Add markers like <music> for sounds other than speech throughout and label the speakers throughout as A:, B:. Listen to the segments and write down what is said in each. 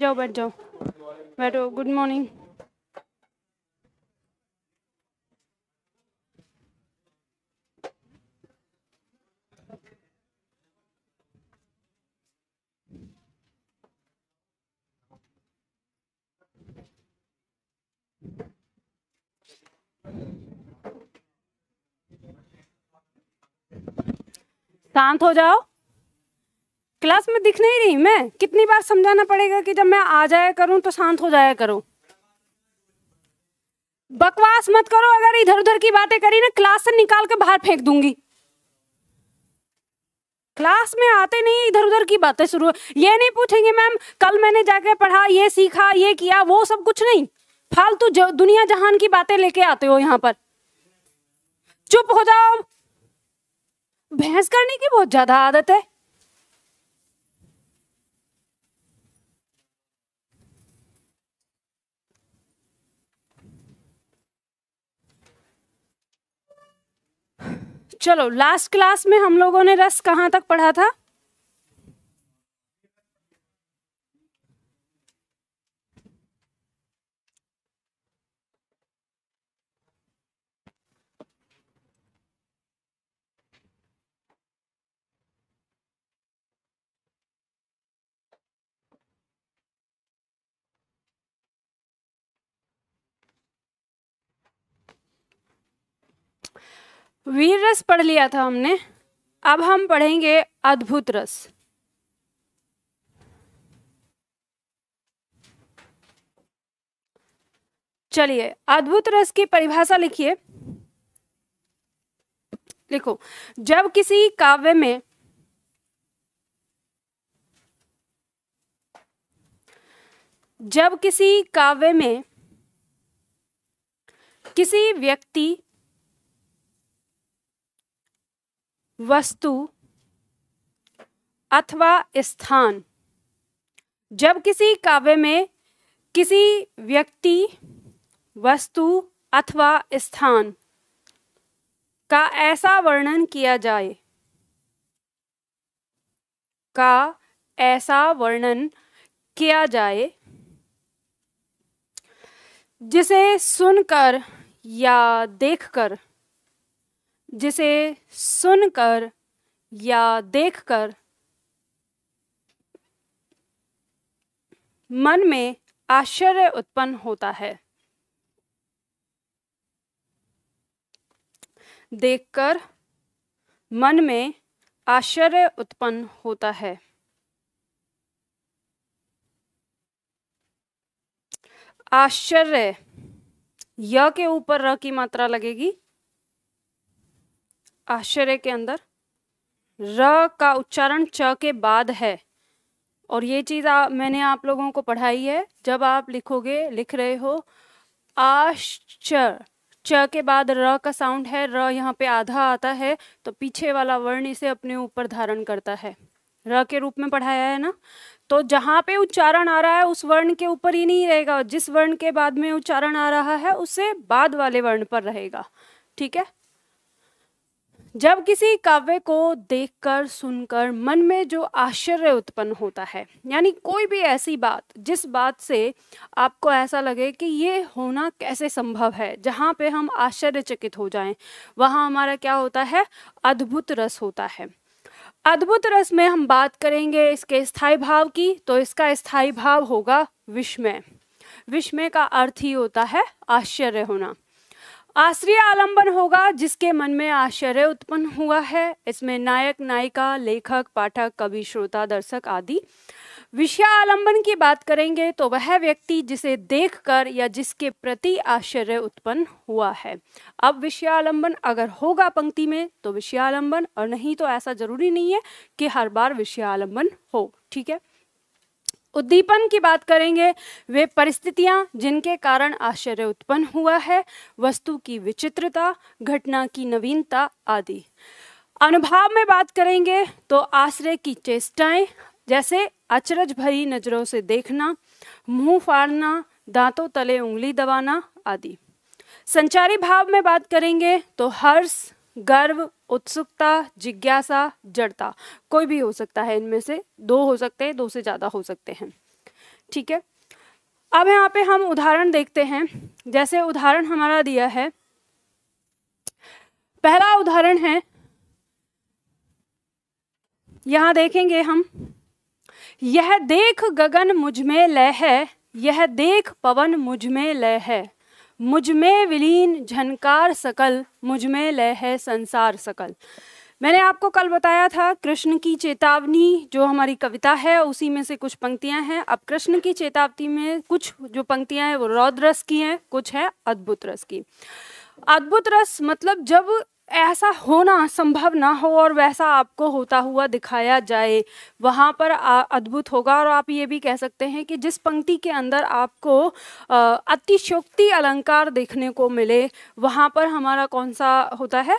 A: जाओ बैठ जाओ बैठो गुड मॉर्निंग शांत हो जाओ क्लास में दिख नहीं रही मैं कितनी बार समझाना पड़ेगा कि जब मैं आ जाया करूं तो शांत हो जाया करो बकवास मत करो अगर इधर उधर की बातें करी ना क्लास से निकाल के बाहर फेंक दूंगी क्लास में आते नहीं इधर उधर की बातें शुरू ये नहीं पूछेंगे मैम कल मैंने जाके पढ़ा ये सीखा ये किया वो सब कुछ नहीं फालतू दुनिया जहान की बातें लेके आते हो यहाँ पर चुप हो जाओ भैंस करने की बहुत ज्यादा आदत है चलो लास्ट क्लास में हम लोगों ने रस कहाँ तक पढ़ा था वीर रस पढ़ लिया था हमने अब हम पढ़ेंगे अद्भुत रस चलिए अद्भुत रस की परिभाषा लिखिए लिखो जब किसी काव्य में जब किसी काव्य में किसी व्यक्ति वस्तु अथवा स्थान जब किसी काव्य में किसी व्यक्ति वस्तु अथवा स्थान का ऐसा वर्णन किया जाए का ऐसा वर्णन किया जाए जिसे सुनकर या देखकर जिसे सुनकर या देखकर मन में आश्चर्य उत्पन्न होता है देखकर मन में आश्चर्य उत्पन्न होता है आश्चर्य य के ऊपर र की मात्रा लगेगी आश्चर्य के अंदर र का उच्चारण च के बाद है और ये चीज़ आ, मैंने आप लोगों को पढ़ाई है जब आप लिखोगे लिख रहे हो आश्च च के बाद र का साउंड है र यहाँ पे आधा आता है तो पीछे वाला वर्ण इसे अपने ऊपर धारण करता है र के रूप में पढ़ाया है ना तो जहाँ पे उच्चारण आ रहा है उस वर्ण के ऊपर ही नहीं रहेगा जिस वर्ण के बाद में उच्चारण आ रहा है उसे बाद वाले वर्ण पर रहेगा ठीक है जब किसी काव्य को देखकर सुनकर मन में जो आश्चर्य उत्पन्न होता है यानी कोई भी ऐसी बात जिस बात से आपको ऐसा लगे कि ये होना कैसे संभव है जहाँ पे हम आश्चर्यचकित हो जाएं वहाँ हमारा क्या होता है अद्भुत रस होता है अद्भुत रस में हम बात करेंगे इसके स्थायी भाव की तो इसका स्थायी भाव होगा विस्मय विस्मय का अर्थ ही होता है आश्चर्य होना आश्रय आलंबन होगा जिसके मन में आश्चर्य उत्पन्न हुआ है इसमें नायक नायिका लेखक पाठक कवि श्रोता दर्शक आदि विषय आलंबन की बात करेंगे तो वह व्यक्ति जिसे देखकर या जिसके प्रति आश्चर्य उत्पन्न हुआ है अब विषय आलंबन अगर होगा पंक्ति में तो विषय आलंबन और नहीं तो ऐसा जरूरी नहीं है कि हर बार विषय आलंबन हो ठीक है उद्दीपन की बात करेंगे वे परिस्थितियां जिनके कारण आश्चर्य उत्पन्न हुआ है वस्तु की विचित्रता घटना की नवीनता आदि अनुभव में बात करेंगे तो आश्रय की चेष्टाएं जैसे अचरज भरी नजरों से देखना मुंह फाड़ना दांतों तले उंगली दबाना आदि संचारी भाव में बात करेंगे तो हर्ष गर्व उत्सुकता जिज्ञासा जड़ता कोई भी हो सकता है इनमें से दो हो सकते हैं दो से ज़्यादा हो सकते हैं ठीक है अब यहाँ पे हम उदाहरण देखते हैं जैसे उदाहरण हमारा दिया है पहला उदाहरण है यहाँ देखेंगे हम यह देख गगन मुझमे लय है यह देख पवन मुझमे लय है मुझमें विलीन झनकार सकल मुझमें लय है संसार सकल मैंने आपको कल बताया था कृष्ण की चेतावनी जो हमारी कविता है उसी में से कुछ पंक्तियां हैं अब कृष्ण की चेतावनी में कुछ जो पंक्तियां हैं वो रौद्र रस की हैं कुछ है अद्भुत रस की अद्भुत रस मतलब जब ऐसा होना संभव ना हो और वैसा आपको होता हुआ दिखाया जाए वहाँ पर अद्भुत होगा और आप ये भी कह सकते हैं कि जिस पंक्ति के अंदर आपको अतिशोक्ति अलंकार देखने को मिले वहाँ पर हमारा कौन सा होता है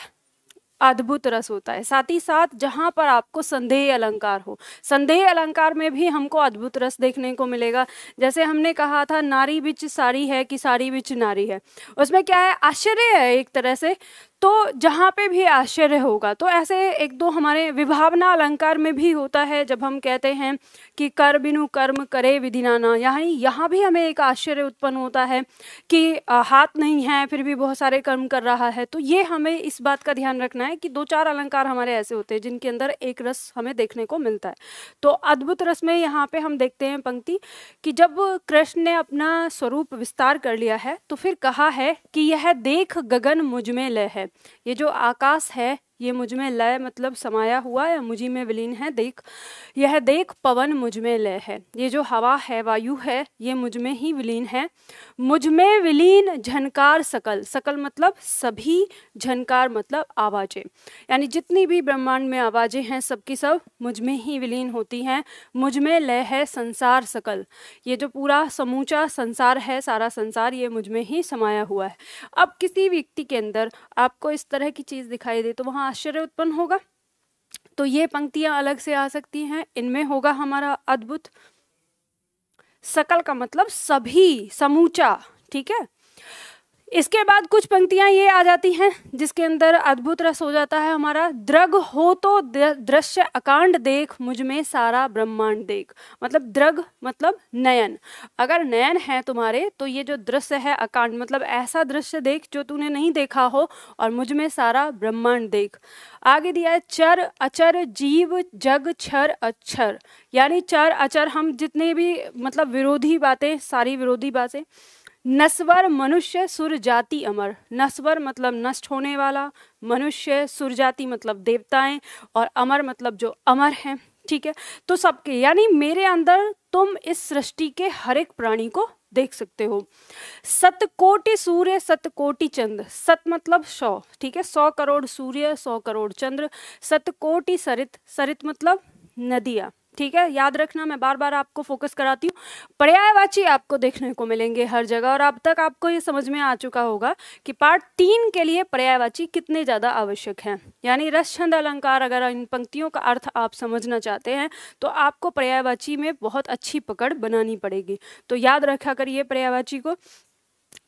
A: अद्भुत रस होता है साथ ही साथ जहाँ पर आपको संदेह अलंकार हो संदेह अलंकार में भी हमको अद्भुत रस देखने को मिलेगा जैसे हमने कहा था नारी बिच सारी है कि सारी बिच नारी है उसमें क्या है आश्चर्य है एक तरह से तो जहाँ पे भी आश्चर्य होगा तो ऐसे एक दो हमारे विभावना अलंकार में भी होता है जब हम कहते हैं कि कर बिनु कर्म करे विधिनाना यानी यहाँ भी हमें एक आश्चर्य उत्पन्न होता है कि हाथ नहीं है फिर भी बहुत सारे कर्म कर रहा है तो ये हमें इस बात का ध्यान रखना है कि दो चार अलंकार हमारे ऐसे होते हैं जिनके अंदर एक रस हमें देखने को मिलता है तो अद्भुत रस में यहाँ पर हम देखते हैं पंक्ति कि जब कृष्ण ने अपना स्वरूप विस्तार कर लिया है तो फिर कहा है कि यह देख गगन मुझमें लय है ये जो आकाश है ये मुझ में लय मतलब समाया हुआ या मुझी में विलीन है देख यह देख पवन मुझ में लय है ये जो हवा है वायु है ये मुझ में ही विलीन है मुझ में विलीन झनकार सकल सकल मतलब सभी झनकार मतलब आवाज़ें यानी जितनी भी ब्रह्मांड में आवाज़ें हैं सबकी सब मुझ में ही विलीन होती हैं मुझ में लय है संसार सकल ये जो पूरा समूचा संसार है सारा संसार ये मुझ में ही समाया हुआ है अब किसी व्यक्ति के अंदर आपको इस तरह की चीज़ दिखाई दे तो वहाँ आश्चर्य उत्पन्न होगा तो ये पंक्तियां अलग से आ सकती हैं इनमें होगा हमारा अद्भुत सकल का मतलब सभी समूचा ठीक है इसके बाद कुछ पंक्तियां ये आ जाती हैं जिसके अंदर अद्भुत रस हो जाता है हमारा द्रग हो तो दृश्य अकांड देख मुझ में सारा ब्रह्मांड देख मतलब द्रग मतलब नयन अगर नयन है तुम्हारे तो ये जो दृश्य है अकांड मतलब ऐसा दृश्य देख जो तूने नहीं देखा हो और मुझ में सारा ब्रह्मांड देख आगे दिया है चर अचर जीव जग छर अक्षर यानी चर अचर हम जितने भी मतलब विरोधी बातें सारी विरोधी बातें नस्वर मनुष्य सुर जाति अमर नस्वर मतलब नष्ट होने वाला मनुष्य सुर जाति मतलब देवताएं और अमर मतलब जो अमर हैं ठीक है तो सबके यानी मेरे अंदर तुम इस सृष्टि के हर एक प्राणी को देख सकते हो सतकोटि सूर्य सतकोटि चंद्र सत मतलब सौ ठीक है सौ करोड़ सूर्य सौ करोड़ चंद्र सतकोटि सरित सरित मतलब नदियाँ ठीक है याद रखना मैं बार बार आपको फोकस कराती हूँ पर्यायवाची आपको देखने को मिलेंगे हर जगह और अब तक आपको ये समझ में आ चुका होगा कि पार्ट तीन के लिए पर्यायवाची कितने ज़्यादा आवश्यक हैं यानी रस छंद अलंकार अगर इन पंक्तियों का अर्थ आप समझना चाहते हैं तो आपको पर्यायवाची में बहुत अच्छी पकड़ बनानी पड़ेगी तो याद रखा करिए पर्यायवाची को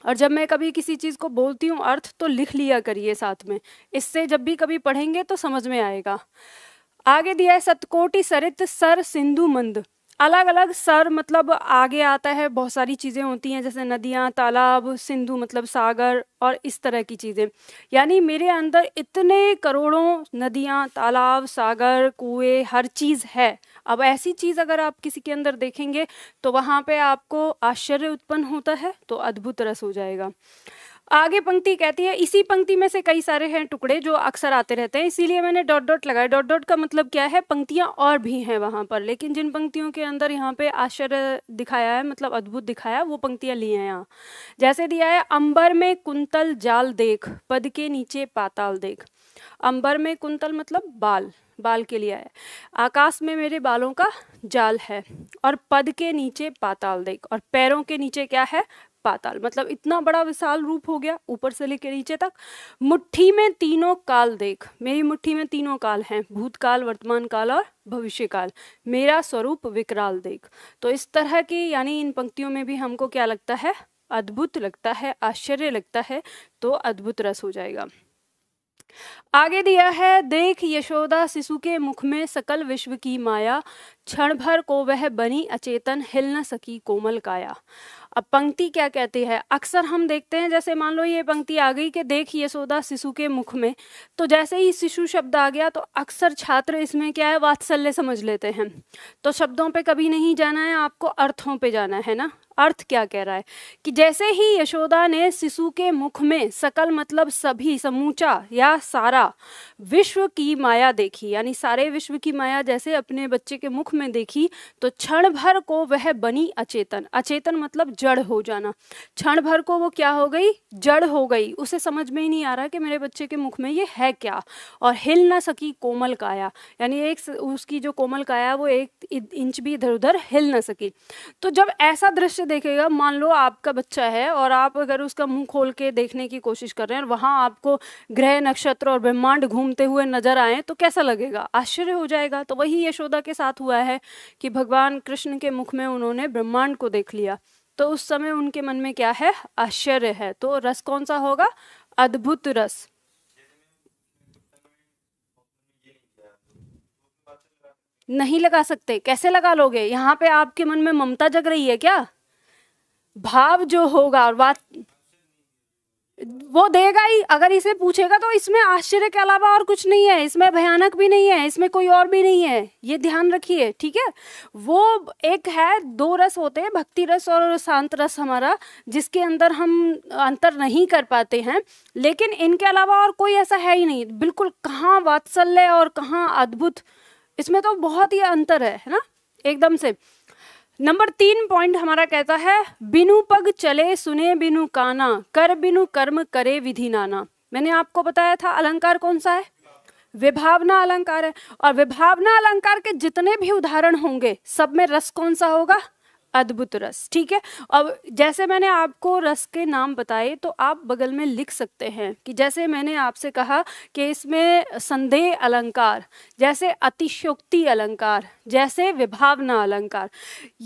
A: और जब मैं कभी किसी चीज़ को बोलती हूँ अर्थ तो लिख लिया करिए साथ में इससे जब भी कभी पढ़ेंगे तो समझ में आएगा आगे दिया है सतकोटि सरित सर सिंधु मंद अलग अलग सर मतलब आगे आता है बहुत सारी चीज़ें होती हैं जैसे नदियाँ तालाब सिंधु मतलब सागर और इस तरह की चीज़ें यानी मेरे अंदर इतने करोड़ों नदियाँ तालाब सागर कुएं हर चीज़ है अब ऐसी चीज़ अगर आप किसी के अंदर देखेंगे तो वहाँ पे आपको आश्चर्य उत्पन्न होता है तो अद्भुत रस हो जाएगा आगे पंक्ति कहती है इसी पंक्ति में से कई सारे हैं टुकड़े जो अक्सर आते रहते हैं इसीलिए मैंने डॉट डॉट लगाया डॉट डॉट का मतलब क्या है पंक्तियां और भी हैं वहां पर लेकिन जिन पंक्तियों के अंदर यहाँ पे आश्चर्य दिखाया है मतलब अद्भुत दिखाया वो पंक्तियां ली हैं यहाँ जैसे दिया है अंबर में कुंतल जाल देख पद के नीचे पाताल देख अंबर में कुंतल मतलब बाल बाल के लिए है आकाश में मेरे बालों का जाल है और पद के नीचे पाताल देख और पैरों के नीचे क्या है पाताल मतलब इतना बड़ा विशाल रूप हो गया ऊपर से लेकर नीचे तक मुट्ठी में तीनों काल देख मेरी मुट्ठी में तीनों काल हैं भूतकाल वर्तमान काल और भविष्य काल मेरा स्वरूप विकराल देख तो इस तरह की यानी इन पंक्तियों में भी हमको क्या लगता है अद्भुत लगता है आश्चर्य लगता है तो अद्भुत रस हो जाएगा आगे दिया है देख यशोदा शिशु के मुख में सकल विश्व की माया क्षण भर को वह बनी अचेतन हिल न सकी कोमल काया अब पंक्ति क्या कहती है अक्सर हम देखते हैं जैसे मान लो ये पंक्ति आ गई कि देख ये सौदा शिशु के मुख में तो जैसे ही शिशु शब्द आ गया तो अक्सर छात्र इसमें क्या है वात्सल्य समझ लेते हैं तो शब्दों पे कभी नहीं जाना है आपको अर्थों पे जाना है ना अर्थ क्या कह रहा है कि जैसे ही यशोदा ने शिशु के मुख में सकल मतलब सभी समूचा या सारा विश्व की माया देखी यानी सारे विश्व की माया जैसे अपने बच्चे के मुख में देखी तो क्षण भर को वह बनी अचेतन अचेतन मतलब जड़ हो जाना क्षण भर को वो क्या हो गई जड़ हो गई उसे समझ में ही नहीं आ रहा कि मेरे बच्चे के मुख में ये है क्या और हिल ना सकी कोमल काया यानी एक उसकी जो कोमल काया वो एक इंच भी इधर उधर हिल ना सकी तो जब ऐसा दृश्य से देखेगा मान लो आपका बच्चा है और आप अगर उसका मुंह खोल के देखने की कोशिश कर रहे हैं और वहाँ आपको ग्रह नक्षत्र और ब्रह्मांड घूमते हुए नजर आए तो कैसा लगेगा आश्चर्य हो जाएगा तो वही यशोदा के साथ हुआ है कि भगवान कृष्ण के मुख में उन्होंने ब्रह्मांड को देख लिया तो उस समय उनके मन में क्या है आश्चर्य है तो रस कौन सा होगा अद्भुत रस नहीं लगा सकते कैसे लगा लोगे यहाँ पे आपके मन में ममता जग रही है क्या भाव जो होगा और बात वो देगा ही अगर इसे पूछेगा तो इसमें आश्चर्य के अलावा और कुछ नहीं है इसमें भयानक भी नहीं है इसमें कोई और भी नहीं है ये ध्यान रखिए ठीक है वो एक है दो रस होते हैं भक्ति रस और शांत रस हमारा जिसके अंदर हम अंतर नहीं कर पाते हैं लेकिन इनके अलावा और कोई ऐसा है ही नहीं बिल्कुल कहाँ वात्सल्य और कहाँ अद्भुत इसमें तो बहुत ही अंतर है है ना एकदम से नंबर तीन पॉइंट हमारा कहता है बिनु पग चले सुने बिनु काना कर बिनु कर्म करे विधि नाना मैंने आपको बताया था अलंकार कौन सा है विभावना अलंकार है और विभावना अलंकार के जितने भी उदाहरण होंगे सब में रस कौन सा होगा अद्भुत रस ठीक है अब जैसे मैंने आपको रस के नाम बताए तो आप बगल में लिख सकते हैं कि जैसे मैंने आपसे कहा कि इसमें संदेह अलंकार जैसे अतिशोक्ति अलंकार जैसे विभावना अलंकार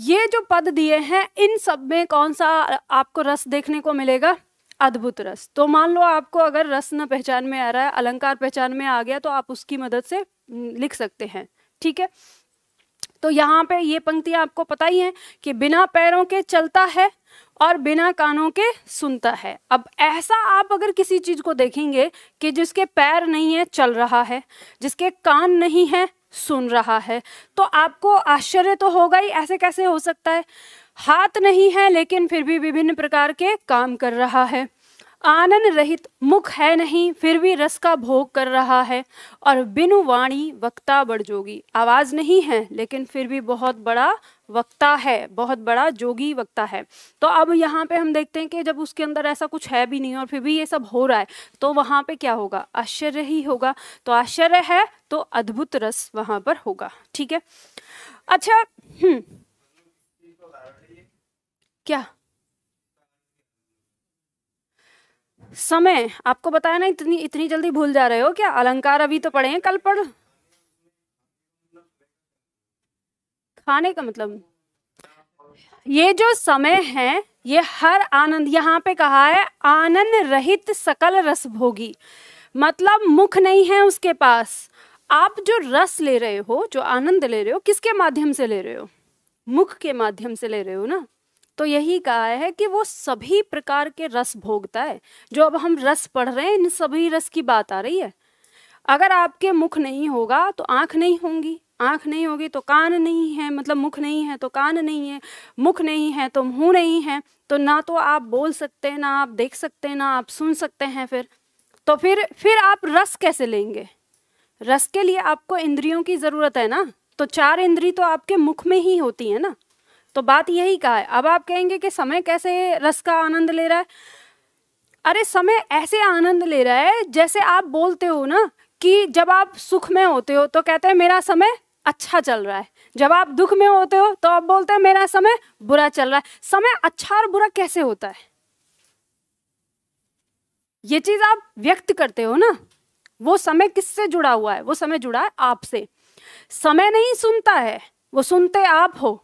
A: ये जो पद दिए हैं इन सब में कौन सा आपको रस देखने को मिलेगा अद्भुत रस तो मान लो आपको अगर रस न पहचान में आ रहा है अलंकार पहचान में आ गया तो आप उसकी मदद से लिख सकते हैं ठीक है तो यहाँ पे ये पंक्तियाँ आपको पता ही हैं कि बिना पैरों के चलता है और बिना कानों के सुनता है अब ऐसा आप अगर किसी चीज़ को देखेंगे कि जिसके पैर नहीं है चल रहा है जिसके कान नहीं है सुन रहा है तो आपको आश्चर्य तो होगा ही ऐसे कैसे हो सकता है हाथ नहीं है लेकिन फिर भी विभिन्न प्रकार के काम कर रहा है आनंद रहित मुख है नहीं फिर भी रस का भोग कर रहा है और बिनु वाणी वक्ता बढ़ जोगी आवाज़ नहीं है लेकिन फिर भी बहुत बड़ा वक्ता है बहुत बड़ा जोगी वक्ता है तो अब यहाँ पे हम देखते हैं कि जब उसके अंदर ऐसा कुछ है भी नहीं और फिर भी ये सब हो रहा है तो वहाँ पे क्या होगा आश्चर्य ही होगा तो आश्चर्य है तो अद्भुत रस वहाँ पर होगा ठीक है अच्छा हम्म। क्या समय आपको बताया ना इतनी इतनी जल्दी भूल जा रहे हो क्या अलंकार अभी तो पढ़े हैं कल पढ़ खाने का मतलब ये जो समय है ये हर आनंद यहाँ पे कहा है आनंद रहित सकल रस भोगी मतलब मुख नहीं है उसके पास आप जो रस ले रहे हो जो आनंद ले रहे हो किसके माध्यम से ले रहे हो मुख के माध्यम से ले रहे हो ना तो यही कहा है कि वो सभी प्रकार के रस भोगता है जो अब हम रस पढ़ रहे हैं इन सभी रस की बात आ रही है अगर आपके मुख नहीं होगा तो आंख नहीं होंगी आंख नहीं होगी तो कान नहीं है मतलब मुख नहीं है तो कान नहीं है मुख नहीं है तो मुंह नहीं है तो ना तो आप बोल सकते हैं ना आप देख सकते हैं ना आप सुन सकते हैं फिर तो फिर फिर आप रस कैसे लेंगे रस के लिए आपको इंद्रियों की ज़रूरत है ना तो चार इंद्री तो आपके मुख में ही होती है ना तो बात यही का है अब आप कहेंगे कि समय कैसे रस का आनंद ले रहा है अरे समय ऐसे आनंद ले रहा है जैसे आप बोलते हो ना कि जब आप सुख में होते हो तो कहते हैं मेरा समय अच्छा चल रहा है जब आप दुख में होते हो तो आप बोलते हैं मेरा समय बुरा चल रहा है समय अच्छा और बुरा कैसे होता है ये चीज आप व्यक्त करते हो ना वो समय किससे जुड़ा हुआ है वो समय जुड़ा है आपसे समय नहीं सुनता है वो सुनते आप हो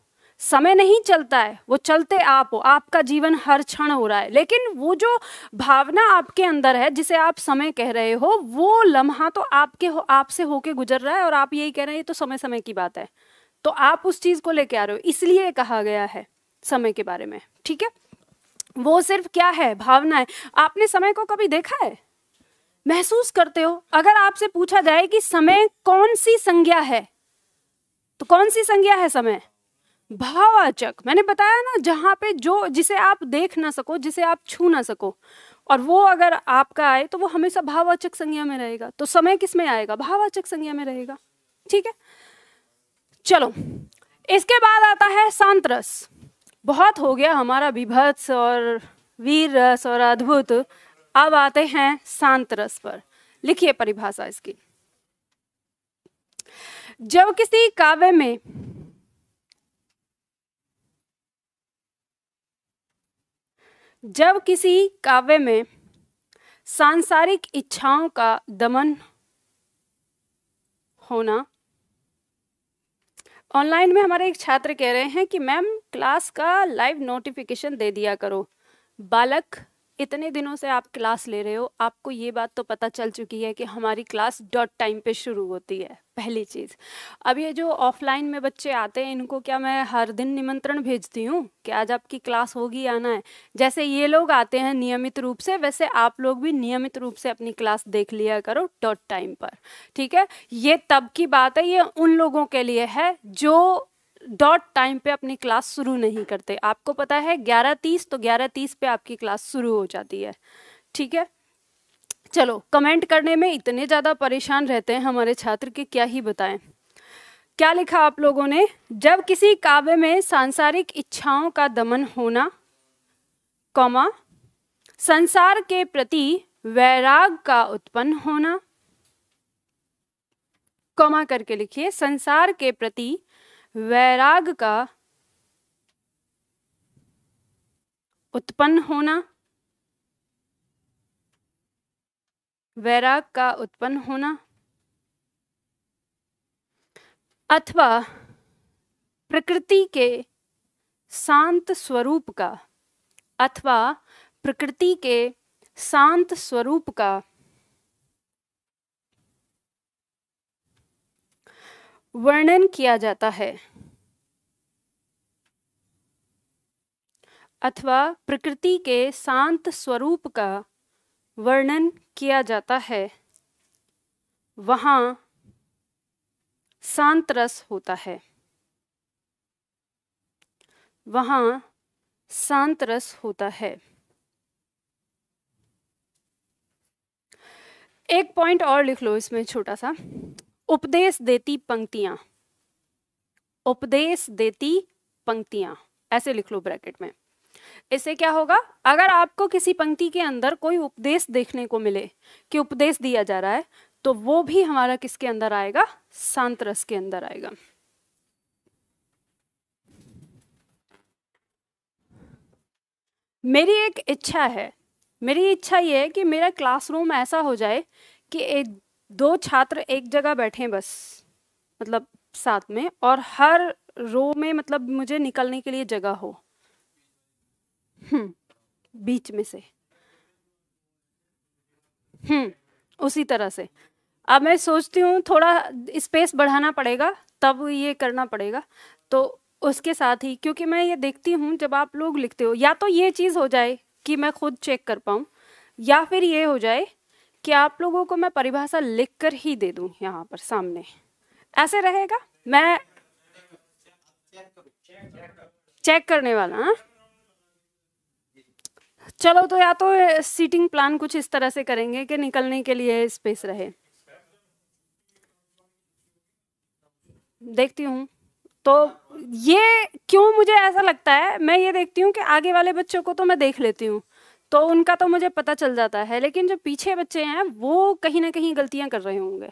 A: समय नहीं चलता है वो चलते आप हो आपका जीवन हर क्षण हो रहा है लेकिन वो जो भावना आपके अंदर है जिसे आप समय कह रहे हो वो लम्हा तो आपके हो आपसे होके गुजर रहा है और आप यही कह रहे हैं ये तो समय समय की बात है तो आप उस चीज़ को लेके आ रहे हो इसलिए कहा गया है समय के बारे में ठीक है वो सिर्फ क्या है भावना है आपने समय को कभी देखा है महसूस करते हो अगर आपसे पूछा जाए कि समय कौन सी संज्ञा है तो कौन सी संज्ञा है समय भावाचक मैंने बताया ना जहाँ पे जो जिसे आप देख ना सको जिसे आप छू ना सको और वो अगर आपका आए तो वो हमेशा भाववाचक संज्ञा में रहेगा तो समय किस में आएगा भाववाचक संज्ञा में रहेगा ठीक है चलो इसके बाद आता है शांत रस बहुत हो गया हमारा विभत्स और वीर रस और अद्भुत अब आते हैं शांत रस पर लिखिए परिभाषा इसकी जब किसी काव्य में जब किसी काव्य में सांसारिक इच्छाओं का दमन होना ऑनलाइन में हमारे एक छात्र कह रहे हैं कि मैम क्लास का लाइव नोटिफिकेशन दे दिया करो बालक इतने दिनों से आप क्लास ले रहे हो आपको ये बात तो पता चल चुकी है कि हमारी क्लास डॉट टाइम पे शुरू होती है पहली चीज़ अब ये जो ऑफलाइन में बच्चे आते हैं इनको क्या मैं हर दिन निमंत्रण भेजती हूँ कि आज आपकी क्लास होगी आना है जैसे ये लोग आते हैं नियमित रूप से वैसे आप लोग भी नियमित रूप से अपनी क्लास देख लिया करो डॉट टाइम पर ठीक है ये तब की बात है ये उन लोगों के लिए है जो डॉट टाइम पे अपनी क्लास शुरू नहीं करते आपको पता है ग्यारह तीस तो ग्यारह तीस पे आपकी क्लास शुरू हो जाती है ठीक है चलो कमेंट करने में इतने ज़्यादा परेशान रहते हैं हमारे छात्र के क्या ही बताएं क्या लिखा आप लोगों ने जब किसी काव्य में सांसारिक इच्छाओं का दमन होना कौमा संसार के प्रति वैराग का उत्पन्न होना कौमा करके लिखिए संसार के प्रति वैराग का उत्पन्न होना वैराग का उत्पन्न होना अथवा प्रकृति के शांत स्वरूप का अथवा प्रकृति के शांत स्वरूप का वर्णन किया जाता है अथवा प्रकृति के शांत स्वरूप का वर्णन किया जाता है वहाँ शांत रस होता है वहाँ शांत रस होता है एक पॉइंट और लिख लो इसमें छोटा सा उपदेश देती पंक्तियां उपदेश देती पंक्तियां ऐसे लिख लो ब्रैकेट में इससे क्या होगा अगर आपको किसी पंक्ति के अंदर कोई उपदेश देखने को मिले कि उपदेश दिया जा रहा है तो वो भी हमारा किसके अंदर आएगा शांत रस के अंदर आएगा मेरी एक इच्छा है मेरी इच्छा ये है कि मेरा क्लासरूम ऐसा हो जाए कि एक दो छात्र एक जगह बैठे बस मतलब साथ में और हर रो में मतलब मुझे निकलने के लिए जगह हो हम्म बीच में से हम्म उसी तरह से अब मैं सोचती हूँ थोड़ा स्पेस बढ़ाना पड़ेगा तब ये करना पड़ेगा तो उसके साथ ही क्योंकि मैं ये देखती हूँ जब आप लोग लिखते हो या तो ये चीज़ हो जाए कि मैं खुद चेक कर पाऊँ या फिर ये हो जाए कि आप लोगों को मैं परिभाषा लिख कर ही दे दूं यहाँ पर सामने ऐसे रहेगा मैं चेक करने वाला हाँ? चलो तो या तो सीटिंग प्लान कुछ इस तरह से करेंगे कि निकलने के लिए स्पेस रहे देखती हूँ तो ये क्यों मुझे ऐसा लगता है मैं ये देखती हूँ कि आगे वाले बच्चों को तो मैं देख लेती हूँ तो उनका तो मुझे पता चल जाता है लेकिन जो पीछे बच्चे हैं वो कहीं ना कहीं गलतियां कर रहे होंगे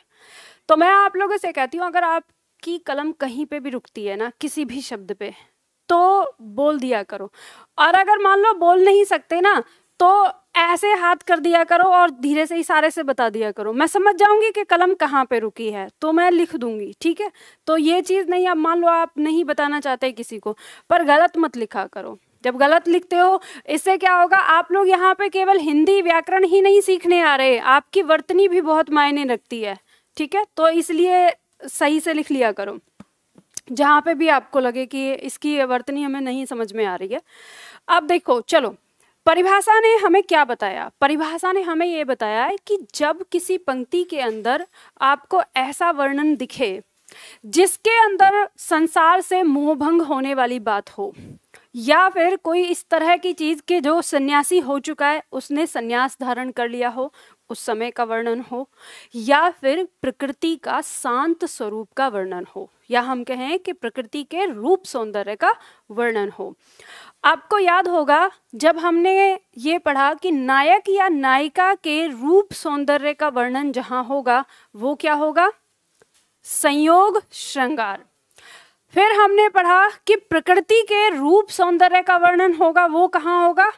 A: तो मैं आप लोगों से कहती हूँ अगर आपकी कलम कहीं पे भी रुकती है ना किसी भी शब्द पे तो बोल दिया करो और अगर मान लो बोल नहीं सकते ना तो ऐसे हाथ कर दिया करो और धीरे से इशारे से बता दिया करो मैं समझ जाऊंगी कि कलम कहाँ पे रुकी है तो मैं लिख दूंगी ठीक है तो ये चीज़ नहीं आप मान लो आप नहीं बताना चाहते किसी को पर गलत मत लिखा करो जब गलत लिखते हो इससे क्या होगा आप लोग यहाँ पे केवल हिंदी व्याकरण ही नहीं सीखने आ रहे आपकी वर्तनी भी बहुत मायने रखती है ठीक है तो इसलिए सही से लिख लिया करो जहाँ पे भी आपको लगे कि इसकी वर्तनी हमें नहीं समझ में आ रही है अब देखो चलो परिभाषा ने हमें क्या बताया परिभाषा ने हमें ये बताया है कि जब किसी पंक्ति के अंदर आपको ऐसा वर्णन दिखे जिसके अंदर संसार से मोहभंग होने वाली बात हो या फिर कोई इस तरह की चीज के जो सन्यासी हो चुका है उसने सन्यास धारण कर लिया हो उस समय का वर्णन हो या फिर प्रकृति का शांत स्वरूप का वर्णन हो या हम कहें कि प्रकृति के रूप सौंदर्य का वर्णन हो आपको याद होगा जब हमने ये पढ़ा कि नायक या नायिका के रूप सौंदर्य का वर्णन जहां होगा वो क्या होगा संयोग श्रृंगार फिर हमने पढ़ा कि प्रकृति के रूप सौंदर्य का वर्णन होगा वो कहाँ होगा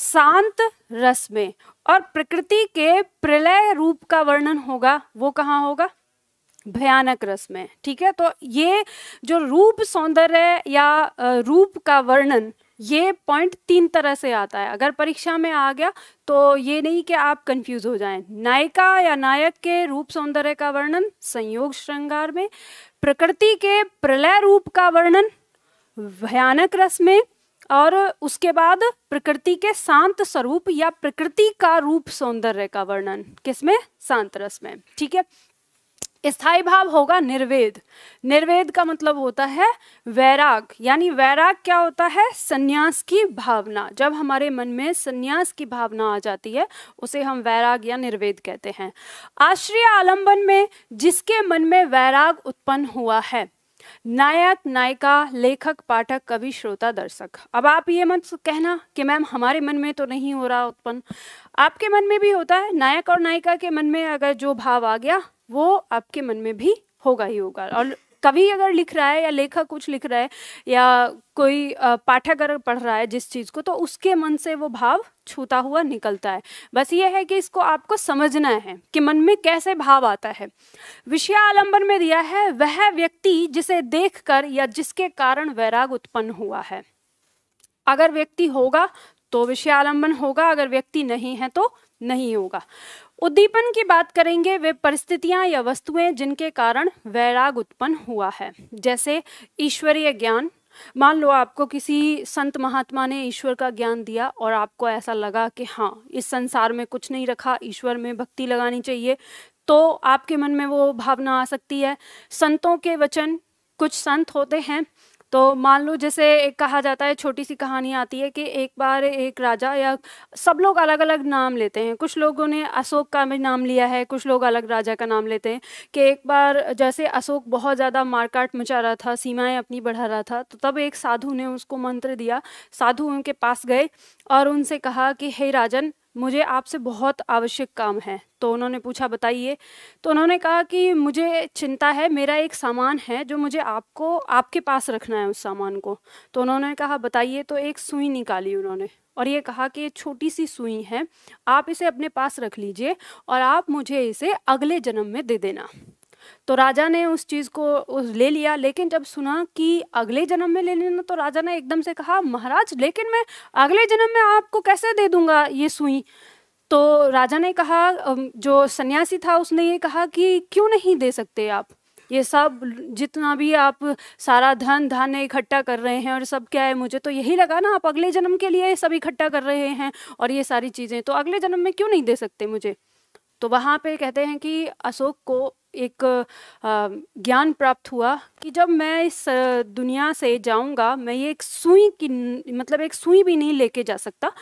A: शांत रस में और प्रकृति के प्रलय रूप का वर्णन होगा वो कहाँ होगा भयानक रस में ठीक है तो ये जो रूप सौंदर्य या रूप का वर्णन ये पॉइंट तीन तरह से आता है अगर परीक्षा में आ गया तो ये नहीं कि आप कंफ्यूज हो जाएं नायिका या नायक के रूप सौंदर्य का वर्णन संयोग श्रृंगार में प्रकृति के प्रलय रूप का वर्णन भयानक रस में और उसके बाद प्रकृति के शांत स्वरूप या प्रकृति का रूप सौंदर्य का वर्णन किसमें शांत रस में ठीक है स्थाई भाव होगा निर्वेद निर्वेद का मतलब होता है वैराग यानी वैराग क्या होता है सन्यास की भावना जब हमारे मन में सन्यास की भावना आ जाती है उसे हम वैराग या निर्वेद कहते हैं आश्रय आलंबन में जिसके मन में वैराग उत्पन्न हुआ है नायक नायिका लेखक पाठक कवि श्रोता दर्शक अब आप ये मत कहना कि मैम हमारे मन में तो नहीं हो रहा उत्पन्न आपके मन में भी होता है नायक और नायिका के मन में अगर जो भाव आ गया वो आपके मन में भी होगा ही होगा और कवि अगर लिख रहा है या लेखक कुछ लिख रहा है या कोई पाठक अगर पढ़ रहा है जिस चीज़ को तो उसके मन से वो भाव छूता हुआ निकलता है बस ये है कि इसको आपको समझना है कि मन में कैसे भाव आता है विषयालंबन में दिया है वह व्यक्ति जिसे देखकर या जिसके कारण वैराग उत्पन्न हुआ है अगर व्यक्ति होगा तो विषयालंबन होगा अगर व्यक्ति नहीं है तो नहीं होगा उद्दीपन की बात करेंगे वे परिस्थितियां या वस्तुएं जिनके कारण वैराग उत्पन्न हुआ है जैसे ईश्वरीय ज्ञान मान लो आपको किसी संत महात्मा ने ईश्वर का ज्ञान दिया और आपको ऐसा लगा कि हाँ इस संसार में कुछ नहीं रखा ईश्वर में भक्ति लगानी चाहिए तो आपके मन में वो भावना आ सकती है संतों के वचन कुछ संत होते हैं तो मान लो जैसे एक कहा जाता है छोटी सी कहानी आती है कि एक बार एक राजा या सब लोग अलग अलग नाम लेते हैं कुछ लोगों ने अशोक का भी नाम लिया है कुछ लोग अलग राजा का नाम लेते हैं कि एक बार जैसे अशोक बहुत ज़्यादा मारकाट मचा रहा था सीमाएं अपनी बढ़ा रहा था तो तब एक साधु ने उसको मंत्र दिया साधु उनके पास गए और उनसे कहा कि हे राजन मुझे आपसे बहुत आवश्यक काम है तो उन्होंने पूछा बताइए तो उन्होंने कहा कि मुझे चिंता है मेरा एक सामान है जो मुझे आपको आपके पास रखना है उस सामान को तो उन्होंने कहा बताइए तो एक सुई निकाली उन्होंने और ये कहा कि ये छोटी सी सुई है आप इसे अपने पास रख लीजिए और आप मुझे इसे अगले जन्म में दे देना तो राजा ने उस चीज़ को उस ले लिया लेकिन जब सुना कि अगले जन्म में ले लेना तो राजा ने एकदम से कहा महाराज लेकिन मैं अगले जन्म में आपको कैसे दे दूंगा ये सुई तो राजा ने कहा जो सन्यासी था उसने ये कहा कि क्यों नहीं दे सकते आप ये सब जितना भी आप सारा धन धान्य इकट्ठा कर रहे हैं और सब क्या है मुझे तो यही लगा ना आप अगले जन्म के लिए सब इकट्ठा कर रहे हैं और ये सारी चीज़ें तो अगले जन्म में क्यों नहीं दे सकते मुझे तो वहाँ पे कहते हैं कि अशोक को एक ज्ञान प्राप्त हुआ कि जब मैं इस दुनिया से जाऊंगा मैं ये एक सुई की मतलब एक सुई भी नहीं लेके जा सकता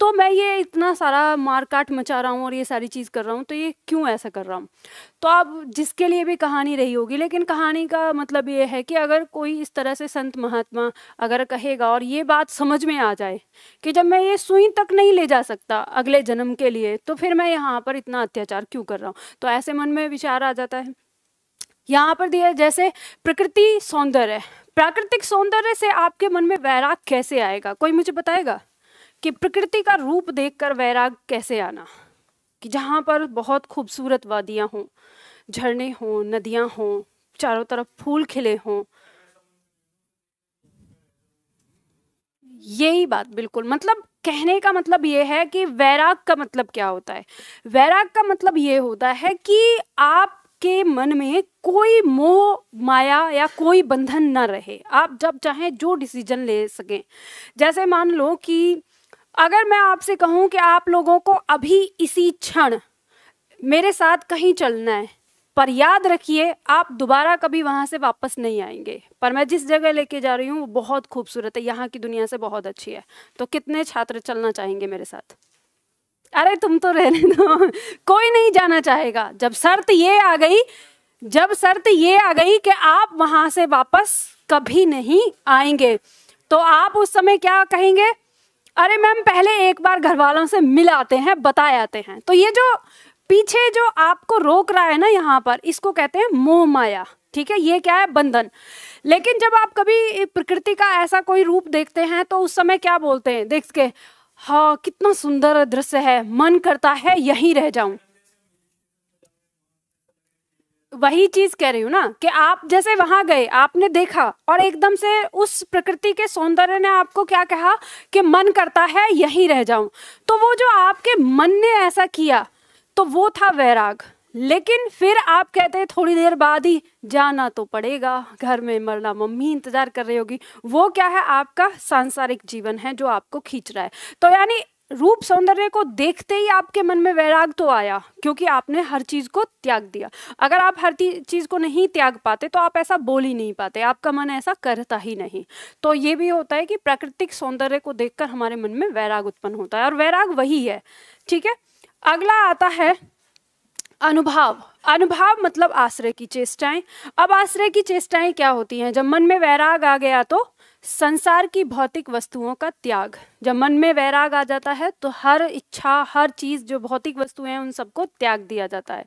A: तो मैं ये इतना सारा मार काट मचा रहा हूँ और ये सारी चीज़ कर रहा हूँ तो ये क्यों ऐसा कर रहा हूँ तो अब जिसके लिए भी कहानी रही होगी लेकिन कहानी का मतलब ये है कि अगर कोई इस तरह से संत महात्मा अगर कहेगा और ये बात समझ में आ जाए कि जब मैं ये सुई तक नहीं ले जा सकता अगले जन्म के लिए तो फिर मैं यहाँ पर इतना अत्याचार क्यों कर रहा हूँ तो ऐसे मन में विचार आ जाता है यहाँ पर दिया जैसे प्रकृति सौंदर्य प्राकृतिक सौंदर्य से आपके मन में वैराग कैसे आएगा कोई मुझे बताएगा कि प्रकृति का रूप देखकर वैराग कैसे आना कि जहाँ पर बहुत खूबसूरत वादियाँ हों झरने हों नदियाँ हों चारों तरफ फूल खिले हों यही बात बिल्कुल मतलब कहने का मतलब ये है कि वैराग का मतलब क्या होता है वैराग का मतलब ये होता है कि आपके मन में कोई मोह माया या कोई बंधन ना रहे आप जब चाहें जो डिसीजन ले सकें जैसे मान लो कि अगर मैं आपसे कहूं कि आप लोगों को अभी इसी क्षण मेरे साथ कहीं चलना है पर याद रखिए आप दोबारा कभी वहां से वापस नहीं आएंगे पर मैं जिस जगह लेके जा रही हूँ वो बहुत खूबसूरत है यहाँ की दुनिया से बहुत अच्छी है तो कितने छात्र चलना चाहेंगे मेरे साथ अरे तुम तो रहने दो <laughs> कोई नहीं जाना चाहेगा जब शर्त ये आ गई जब शर्त ये आ गई कि आप वहां से वापस कभी नहीं आएंगे तो आप उस समय क्या कहेंगे अरे मैम पहले एक बार घर वालों से मिल आते हैं बताए आते हैं तो ये जो पीछे जो आपको रोक रहा है ना यहाँ पर इसको कहते हैं मोह माया ठीक है ये क्या है बंधन लेकिन जब आप कभी प्रकृति का ऐसा कोई रूप देखते हैं तो उस समय क्या बोलते हैं देख के हाँ कितना सुंदर दृश्य है मन करता है यहीं रह जाऊं वही चीज कह रही हूँ ना कि आप जैसे वहां गए आपने देखा और एकदम से उस प्रकृति के सौंदर्य ने आपको क्या कहा कि मन करता है यहीं रह जाऊं तो वो जो आपके मन ने ऐसा किया तो वो था वैराग लेकिन फिर आप कहते हैं थोड़ी देर बाद ही जाना तो पड़ेगा घर में मरना मम्मी इंतजार कर रही होगी वो क्या है आपका सांसारिक जीवन है जो आपको खींच रहा है तो यानी रूप सौंदर्य को देखते ही आपके मन में वैराग तो आया क्योंकि आपने हर चीज़ को त्याग दिया अगर आप हर चीज़ को नहीं त्याग पाते तो आप ऐसा बोल ही नहीं पाते आपका मन ऐसा करता ही नहीं तो ये भी होता है कि प्राकृतिक सौंदर्य को देखकर हमारे मन में वैराग उत्पन्न होता है और वैराग वही है ठीक है अगला आता है अनुभाव अनुभाव मतलब आश्रय की चेष्टाएं अब आश्रय की चेष्टाएं क्या होती हैं जब मन में वैराग आ गया तो संसार की भौतिक वस्तुओं का त्याग जब मन में वैराग आ जाता है तो हर इच्छा हर चीज़ जो भौतिक वस्तुएं हैं उन सबको त्याग दिया जाता है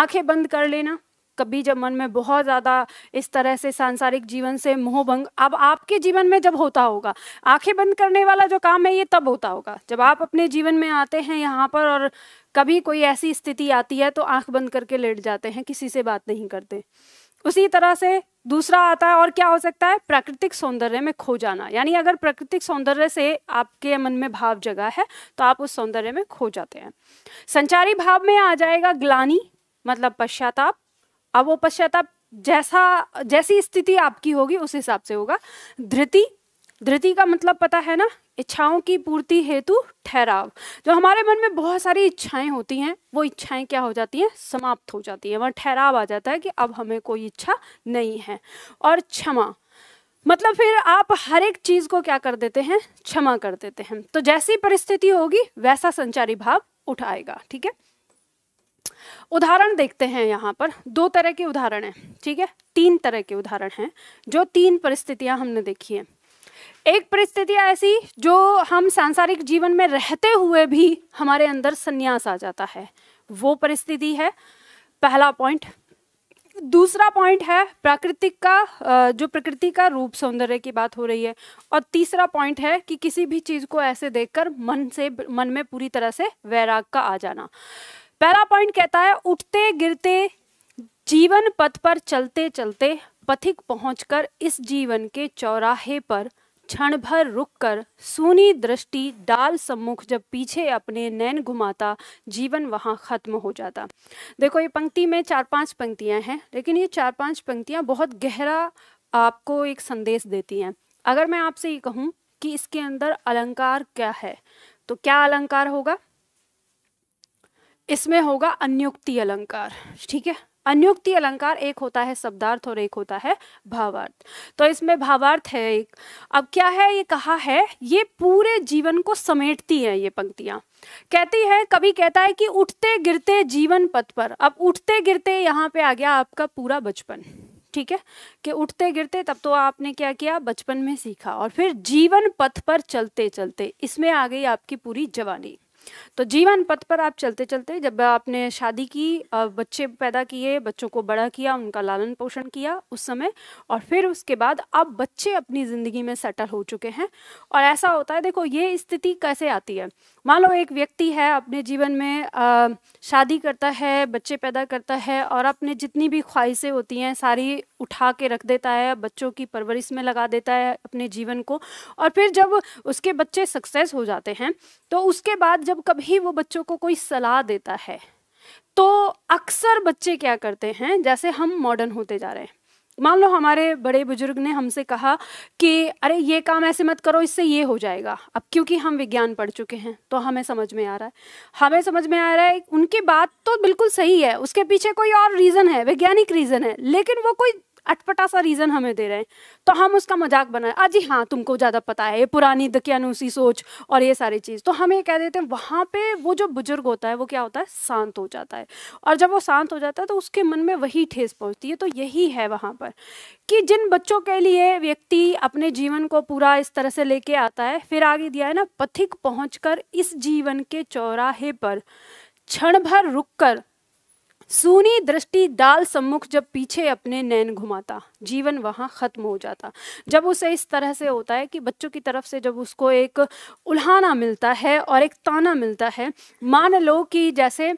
A: आंखें बंद कर लेना कभी जब मन में बहुत ज़्यादा इस तरह से सांसारिक जीवन से मोहभंग अब आपके जीवन में जब होता होगा आंखें बंद करने वाला जो काम है ये तब होता होगा जब आप अपने जीवन में आते हैं यहाँ पर और कभी कोई ऐसी स्थिति आती है तो आंख बंद करके लेट जाते हैं किसी से बात नहीं करते उसी तरह से दूसरा आता है और क्या हो सकता है प्राकृतिक सौंदर्य में खो जाना यानी अगर प्राकृतिक सौंदर्य से आपके मन में भाव जगा है तो आप उस सौंदर्य में खो जाते हैं संचारी भाव में आ जाएगा ग्लानी मतलब पश्चाताप अब वो पश्चाताप जैसा जैसी स्थिति आपकी होगी उस हिसाब से होगा धृति धृति का मतलब पता है ना इच्छाओं की पूर्ति हेतु ठहराव जो हमारे मन में बहुत सारी इच्छाएं होती हैं वो इच्छाएं क्या हो जाती हैं समाप्त हो जाती है वहाँ ठहराव आ जाता है कि अब हमें कोई इच्छा नहीं है और क्षमा मतलब फिर आप हर एक चीज़ को क्या कर देते हैं क्षमा कर देते हैं तो जैसी परिस्थिति होगी वैसा संचारी भाव उठाएगा ठीक है उदाहरण देखते हैं यहाँ पर दो तरह के उदाहरण हैं ठीक है तीन तरह के उदाहरण हैं जो तीन परिस्थितियाँ हमने देखी हैं एक परिस्थिति ऐसी जो हम सांसारिक जीवन में रहते हुए भी हमारे अंदर संन्यास आ जाता है वो परिस्थिति है पहला पॉइंट दूसरा पॉइंट है प्राकृतिक का जो प्रकृति का रूप सौंदर्य की बात हो रही है और तीसरा पॉइंट है कि किसी भी चीज़ को ऐसे देखकर मन से मन में पूरी तरह से वैराग का आ जाना पहला पॉइंट कहता है उठते गिरते जीवन पथ पर चलते चलते पथिक पहुंचकर इस जीवन के चौराहे पर क्षण भर रुक कर सूनी दृष्टि डाल सम्मुख जब पीछे अपने नैन घुमाता जीवन वहाँ ख़त्म हो जाता देखो ये पंक्ति में चार पांच पंक्तियाँ हैं लेकिन ये चार पांच पंक्तियाँ बहुत गहरा आपको एक संदेश देती हैं अगर मैं आपसे ये कहूँ कि इसके अंदर अलंकार क्या है तो क्या अलंकार होगा इसमें होगा अन्युक्ति अलंकार ठीक है अनियुक्ति अलंकार एक होता है शब्दार्थ और एक होता है भावार्थ तो इसमें भावार्थ है एक अब क्या है ये कहा है ये पूरे जीवन को समेटती है ये पंक्तियां कहती है कभी कहता है कि उठते गिरते जीवन पथ पर अब उठते गिरते यहाँ पे आ गया आपका पूरा बचपन ठीक है कि उठते गिरते तब तो आपने क्या किया बचपन में सीखा और फिर जीवन पथ पर चलते चलते इसमें आ गई आपकी पूरी जवानी तो जीवन पथ पर आप चलते चलते जब आपने शादी की बच्चे पैदा किए बच्चों को बड़ा किया उनका लालन पोषण किया उस समय और फिर उसके बाद अब बच्चे अपनी ज़िंदगी में सेटल हो चुके हैं और ऐसा होता है देखो ये स्थिति कैसे आती है मान लो एक व्यक्ति है अपने जीवन में आ, शादी करता है बच्चे पैदा करता है और अपने जितनी भी ख्वाहिशें होती हैं सारी उठा के रख देता है बच्चों की परवरिश में लगा देता है अपने जीवन को और फिर जब उसके बच्चे सक्सेस हो जाते हैं तो उसके बाद जब कभी वो बच्चों को कोई सलाह देता है तो अक्सर बच्चे क्या करते हैं जैसे हम मॉडर्न होते जा रहे हैं मान लो हमारे बड़े बुजुर्ग ने हमसे कहा कि अरे ये काम ऐसे मत करो इससे ये हो जाएगा अब क्योंकि हम विज्ञान पढ़ चुके हैं तो हमें समझ में आ रहा है हमें समझ में आ रहा है उनकी बात तो बिल्कुल सही है उसके पीछे कोई और रीज़न है वैज्ञानिक रीज़न है लेकिन वो कोई अटपटा सा रीज़न हमें दे रहे हैं तो हम उसका मजाक बनाए अजी हाँ तुमको ज़्यादा पता है ये पुरानी दकियानुसी सोच और ये सारी चीज़ तो हम ये कह देते हैं वहाँ पे वो जो बुजुर्ग होता है वो क्या होता है शांत हो जाता है और जब वो शांत हो जाता है तो उसके मन में वही ठेस पहुँचती है तो यही है वहाँ पर कि जिन बच्चों के लिए व्यक्ति अपने जीवन को पूरा इस तरह से लेके आता है फिर आगे दिया है ना पथिक पहुँच इस जीवन के चौराहे पर क्षण भर रुक कर सूनी दृष्टि दाल सम्मुख जब पीछे अपने नैन घुमाता जीवन वहां ख़त्म हो जाता जब उसे इस तरह से होता है कि बच्चों की तरफ से जब उसको एक उल्हाना मिलता है और एक ताना मिलता है मान लो कि जैसे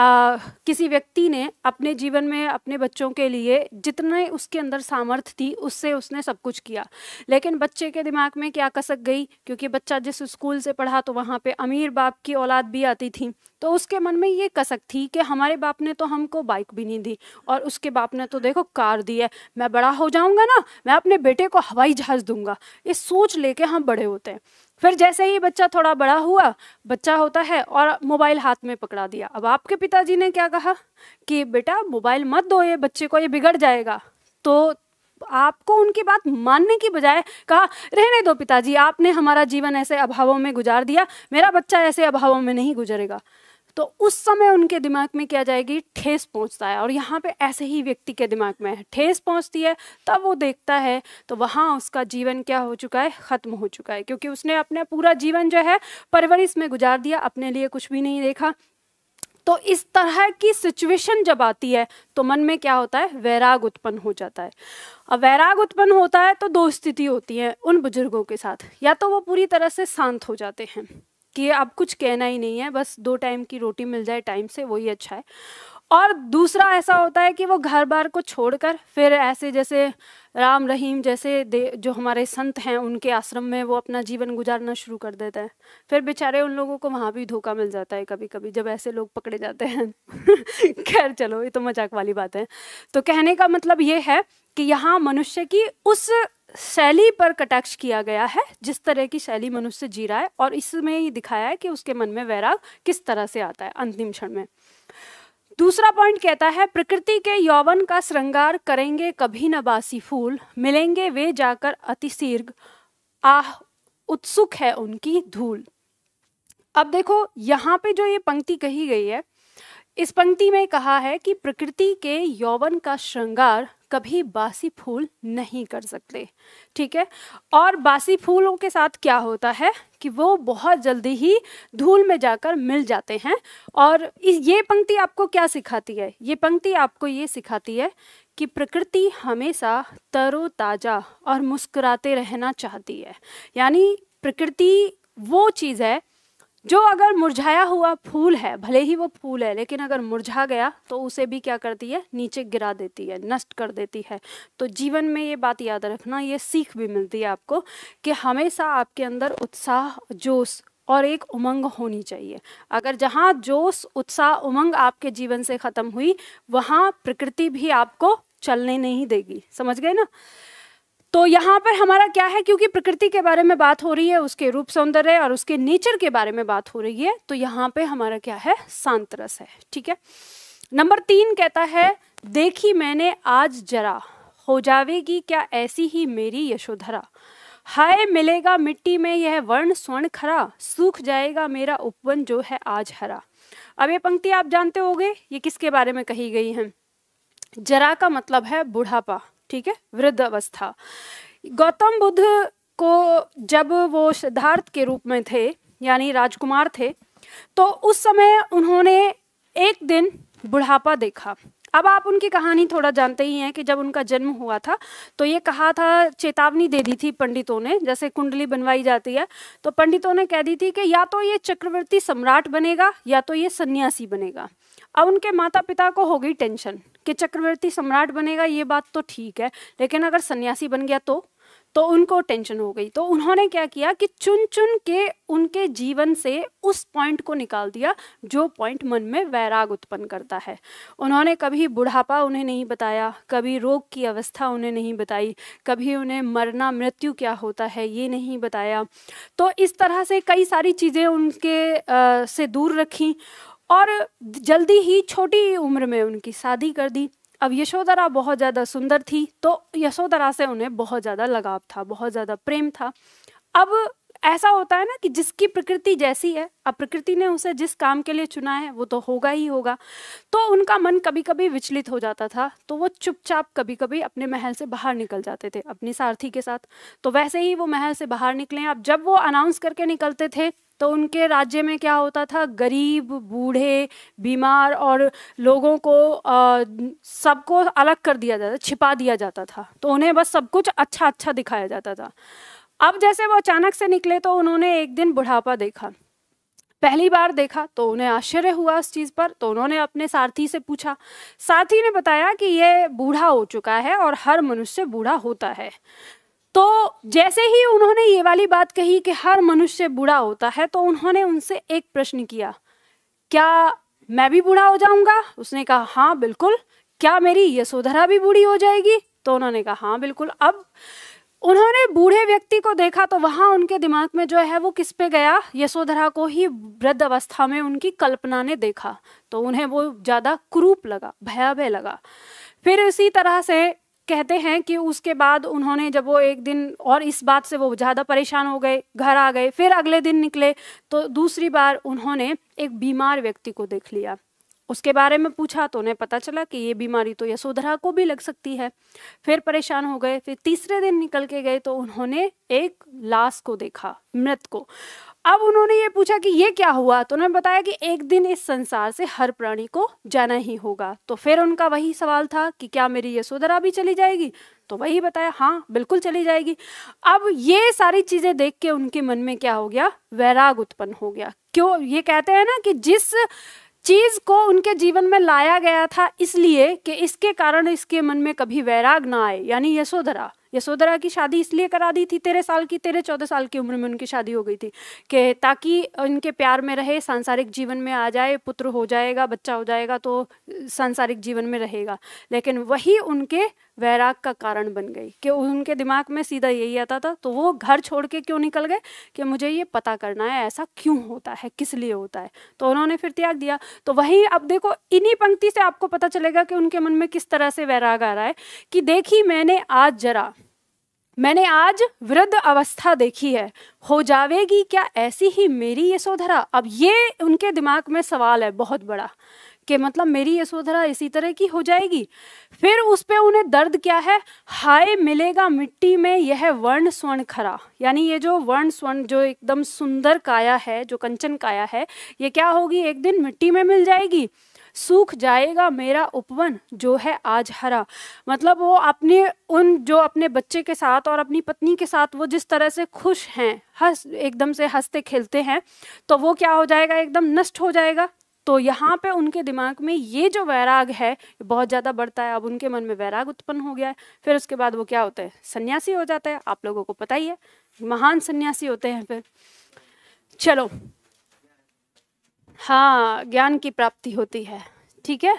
A: आ, किसी व्यक्ति ने अपने जीवन में अपने बच्चों के लिए जितने उसके अंदर सामर्थ्य थी उससे उसने सब कुछ किया लेकिन बच्चे के दिमाग में क्या कसक गई क्योंकि बच्चा जिस स्कूल से पढ़ा तो वहाँ पे अमीर बाप की औलाद भी आती थी तो उसके मन में ये कसक थी कि हमारे बाप ने तो हमको बाइक भी नहीं दी और उसके बाप ने तो देखो कार दी है मैं बड़ा हो जाऊंगा ना मैं अपने बेटे को हवाई जहाज़ दूंगा ये सोच लेके हम बड़े होते हैं फिर जैसे ही बच्चा थोड़ा बड़ा हुआ बच्चा होता है और मोबाइल हाथ में पकड़ा दिया अब आपके पिताजी ने क्या कहा कि बेटा मोबाइल मत दो ये बच्चे को ये बिगड़ जाएगा तो आपको उनकी बात मानने की बजाय कहा रहने दो पिताजी आपने हमारा जीवन ऐसे अभावों में गुजार दिया मेरा बच्चा ऐसे अभावों में नहीं गुजरेगा तो उस समय उनके दिमाग में क्या जाएगी ठेस पहुंचता है और यहाँ पे ऐसे ही व्यक्ति के दिमाग में है ठेस पहुंचती है तब वो देखता है तो वहाँ उसका जीवन क्या हो चुका है ख़त्म हो चुका है क्योंकि उसने अपना पूरा जीवन जो है परवरिश में गुजार दिया अपने लिए कुछ भी नहीं देखा तो इस तरह की सिचुएशन जब आती है तो मन में क्या होता है वैराग उत्पन्न हो जाता है अब वैराग उत्पन्न होता है तो दो स्थिति होती है उन बुजुर्गों के साथ या तो वो पूरी तरह से शांत हो जाते हैं कि अब कुछ कहना ही नहीं है बस दो टाइम की रोटी मिल जाए टाइम से वही अच्छा है और दूसरा ऐसा होता है कि वो घर बार को छोड़कर फिर ऐसे जैसे राम रहीम जैसे जो हमारे संत हैं उनके आश्रम में वो अपना जीवन गुजारना शुरू कर देते हैं फिर बेचारे उन लोगों को वहाँ भी धोखा मिल जाता है कभी कभी जब ऐसे लोग पकड़े जाते हैं <laughs> खैर चलो ये तो मजाक वाली बात है तो कहने का मतलब ये है कि यहाँ मनुष्य की उस शैली पर कटाक्ष किया गया है जिस तरह की शैली मनुष्य जी रहा है और इसमें ही दिखाया है कि उसके मन में वैराग किस तरह से आता है अंतिम क्षण में दूसरा पॉइंट कहता है प्रकृति के यौवन का श्रृंगार करेंगे कभी न बासी फूल मिलेंगे वे जाकर अतिशीर्घ आह उत्सुक है उनकी धूल अब देखो यहाँ पे जो ये पंक्ति कही गई है इस पंक्ति में कहा है कि प्रकृति के यौवन का श्रृंगार कभी बासी फूल नहीं कर सकते ठीक है और बासी फूलों के साथ क्या होता है कि वो बहुत जल्दी ही धूल में जाकर मिल जाते हैं और इस ये पंक्ति आपको क्या सिखाती है ये पंक्ति आपको ये सिखाती है कि प्रकृति हमेशा तरोताज़ा और मुस्कुराते रहना चाहती है यानी प्रकृति वो चीज़ है जो अगर मुरझाया हुआ फूल है भले ही वो फूल है लेकिन अगर मुरझा गया तो उसे भी क्या करती है नीचे गिरा देती है नष्ट कर देती है तो जीवन में ये बात याद रखना ये सीख भी मिलती है आपको कि हमेशा आपके अंदर उत्साह जोश और एक उमंग होनी चाहिए अगर जहाँ जोश उत्साह उमंग आपके जीवन से ख़त्म हुई वहाँ प्रकृति भी आपको चलने नहीं देगी समझ गए ना तो यहाँ पर हमारा क्या है क्योंकि प्रकृति के बारे में बात हो रही है उसके रूप सौंदर्य और उसके नेचर के बारे में बात हो रही है तो यहाँ पे हमारा क्या है शांत रस है ठीक है नंबर तीन कहता है देखी मैंने आज जरा हो जावेगी क्या ऐसी ही मेरी यशोधरा हाय मिलेगा मिट्टी में यह वर्ण स्वर्ण खरा सूख जाएगा मेरा उपवन जो है आज हरा अब ये पंक्ति आप जानते होगे ये किसके बारे में कही गई है जरा का मतलब है बुढ़ापा ठीक है वृद्ध अवस्था गौतम बुद्ध को जब वो सिद्धार्थ के रूप में थे यानी राजकुमार थे तो उस समय उन्होंने एक दिन बुढ़ापा देखा अब आप उनकी कहानी थोड़ा जानते ही हैं कि जब उनका जन्म हुआ था तो ये कहा था चेतावनी दे दी थी पंडितों ने जैसे कुंडली बनवाई जाती है तो पंडितों ने कह दी थी कि या तो ये चक्रवर्ती सम्राट बनेगा या तो ये सन्यासी बनेगा अब उनके माता पिता को हो गई टेंशन कि चक्रवर्ती सम्राट बनेगा ये बात तो ठीक है लेकिन अगर सन्यासी बन गया तो तो उनको टेंशन हो गई तो उन्होंने क्या किया कि चुन चुन के उनके जीवन से उस पॉइंट को निकाल दिया जो पॉइंट मन में वैराग उत्पन्न करता है उन्होंने कभी बुढ़ापा उन्हें नहीं बताया कभी रोग की अवस्था उन्हें नहीं बताई कभी उन्हें मरना मृत्यु क्या होता है ये नहीं बताया तो इस तरह से कई सारी चीज़ें उनके आ, से दूर रखी और जल्दी ही छोटी उम्र में उनकी शादी कर दी अब यशोधरा बहुत ज़्यादा सुंदर थी तो यशोधरा से उन्हें बहुत ज़्यादा लगाव था बहुत ज़्यादा प्रेम था अब ऐसा होता है ना कि जिसकी प्रकृति जैसी है अब प्रकृति ने उसे जिस काम के लिए चुना है वो तो होगा ही होगा तो उनका मन कभी कभी विचलित हो जाता था तो वो चुपचाप कभी कभी अपने महल से बाहर निकल जाते थे अपनी सारथी के साथ तो वैसे ही वो महल से बाहर निकले अब जब वो अनाउंस करके निकलते थे तो उनके राज्य में क्या होता था गरीब बूढ़े बीमार और लोगों को सबको अलग कर दिया जाता छिपा दिया जाता था तो उन्हें बस सब कुछ अच्छा अच्छा दिखाया जाता था अब जैसे वो अचानक से निकले तो उन्होंने एक दिन बुढ़ापा देखा पहली बार देखा तो उन्हें आश्चर्य हुआ उस चीज़ पर तो उन्होंने अपने सारथी से पूछा सारथी ने बताया कि ये बूढ़ा हो चुका है और हर मनुष्य बूढ़ा होता है तो जैसे ही उन्होंने ये वाली बात कही कि हर मनुष्य बूढ़ा होता है तो उन्होंने उनसे एक प्रश्न किया क्या मैं भी बूढ़ा हो जाऊंगा उसने कहा हाँ बिल्कुल क्या मेरी यशोधरा भी बूढ़ी हो जाएगी तो उन्होंने कहा हाँ बिल्कुल अब उन्होंने बूढ़े व्यक्ति को देखा तो वहाँ उनके दिमाग में जो है वो किस पे गया यशोधरा को ही वृद्ध अवस्था में उनकी कल्पना ने देखा तो उन्हें वो ज़्यादा क्रूप लगा भयावह लगा फिर उसी तरह से कहते हैं कि उसके बाद उन्होंने जब वो एक दिन और इस बात से वो ज़्यादा परेशान हो गए घर आ गए फिर अगले दिन निकले तो दूसरी बार उन्होंने एक बीमार व्यक्ति को देख लिया उसके बारे में पूछा तो उन्हें पता चला कि ये बीमारी तो यशोधरा को भी लग सकती है फिर परेशान हो गए फिर तीसरे दिन निकल के गए तो उन्होंने एक लाश को देखा मृत को अब उन्होंने ये पूछा कि ये क्या हुआ तो उन्होंने बताया कि एक दिन इस संसार से हर प्राणी को जाना ही होगा तो फिर उनका वही सवाल था कि क्या मेरी यशोधरा भी चली जाएगी तो वही बताया हाँ बिल्कुल चली जाएगी अब ये सारी चीज़ें देख के उनके मन में क्या हो गया वैराग उत्पन्न हो गया क्यों ये कहते हैं ना कि जिस चीज को उनके जीवन में लाया गया था इसलिए कि इसके कारण इसके मन में कभी वैराग ना आए यानी यशोधरा यशोधरा की शादी इसलिए करा दी थी तेरह साल की तेरह चौदह साल की उम्र में उनकी शादी हो गई थी कि ताकि इनके प्यार में रहे सांसारिक जीवन में आ जाए पुत्र हो जाएगा बच्चा हो जाएगा तो सांसारिक जीवन में रहेगा लेकिन वही उनके वैराग का कारण बन गई कि उनके दिमाग में सीधा यही आता था तो वो घर छोड़ के क्यों निकल गए कि मुझे ये पता करना है ऐसा क्यों होता है किस लिए होता है तो उन्होंने फिर त्याग दिया तो वही अब देखो इन्हीं पंक्ति से आपको पता चलेगा कि उनके मन में किस तरह से वैराग आ रहा है कि देखी मैंने आज जरा मैंने आज वृद्ध अवस्था देखी है हो जावेगी क्या ऐसी ही मेरी यशोधरा अब ये उनके दिमाग में सवाल है बहुत बड़ा कि मतलब मेरी यशोधरा इसी तरह की हो जाएगी फिर उस पर उन्हें दर्द क्या है हाय मिलेगा मिट्टी में यह वर्ण स्वर्ण खरा यानी ये जो वर्ण स्वर्ण जो एकदम सुंदर काया है जो कंचन काया है ये क्या होगी एक दिन मिट्टी में मिल जाएगी सूख जाएगा मेरा उपवन जो है आज हरा मतलब वो अपने उन जो अपने बच्चे के साथ और अपनी पत्नी के साथ वो जिस तरह से खुश हैं हंस एकदम से हंसते खेलते हैं तो वो क्या हो जाएगा एकदम नष्ट हो जाएगा तो यहाँ पे उनके दिमाग में ये जो वैराग है बहुत ज़्यादा बढ़ता है अब उनके मन में वैराग उत्पन्न हो गया है फिर उसके बाद वो क्या होता है सन्यासी हो जाता है आप लोगों को पता ही है महान सन्यासी होते हैं फिर चलो हाँ ज्ञान की प्राप्ति होती है ठीक है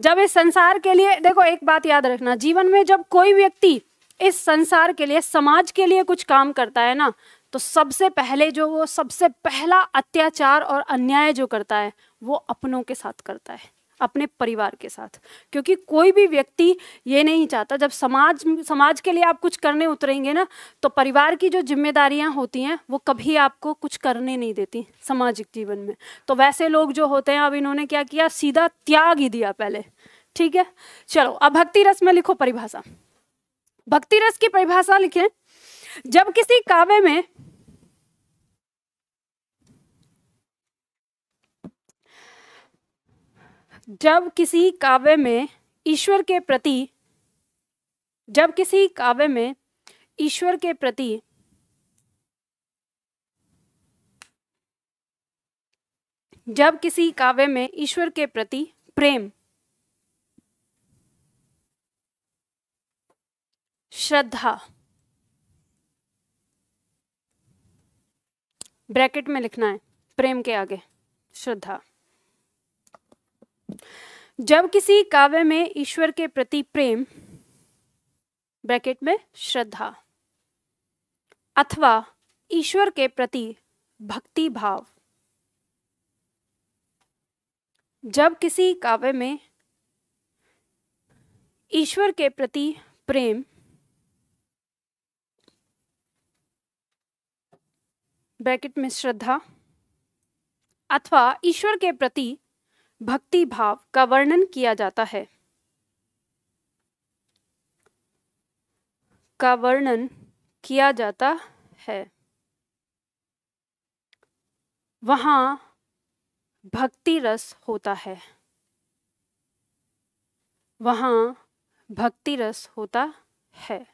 A: जब इस संसार के लिए देखो एक बात याद रखना जीवन में जब कोई व्यक्ति इस संसार के लिए समाज के लिए कुछ काम करता है ना तो सबसे पहले जो वो सबसे पहला अत्याचार और अन्याय जो करता है वो अपनों के साथ करता है अपने परिवार के साथ क्योंकि कोई भी व्यक्ति ये नहीं चाहता जब समाज समाज के लिए आप कुछ करने उतरेंगे ना तो परिवार की जो जिम्मेदारियां होती हैं वो कभी आपको कुछ करने नहीं देती सामाजिक जीवन में तो वैसे लोग जो होते हैं अब इन्होंने क्या किया सीधा त्याग ही दिया पहले ठीक है चलो अब भक्ति रस में लिखो परिभाषा भक्ति रस की परिभाषा लिखें जब किसी काव्य में जब किसी काव्य में ईश्वर के प्रति जब किसी काव्य में ईश्वर के प्रति जब किसी काव्य में ईश्वर के प्रति प्रेम श्रद्धा ब्रैकेट में लिखना है प्रेम के आगे श्रद्धा जब किसी काव्य में ईश्वर के प्रति प्रेम ब्रैकेट में श्रद्धा अथवा ईश्वर के प्रति भक्ति भाव जब किसी काव्य में ईश्वर के प्रति प्रेम ब्रैकेट में श्रद्धा अथवा ईश्वर के प्रति भक्ति भाव का वर्णन किया जाता है का वर्णन किया जाता है वहां भक्ति रस होता है वहां भक्ति रस होता है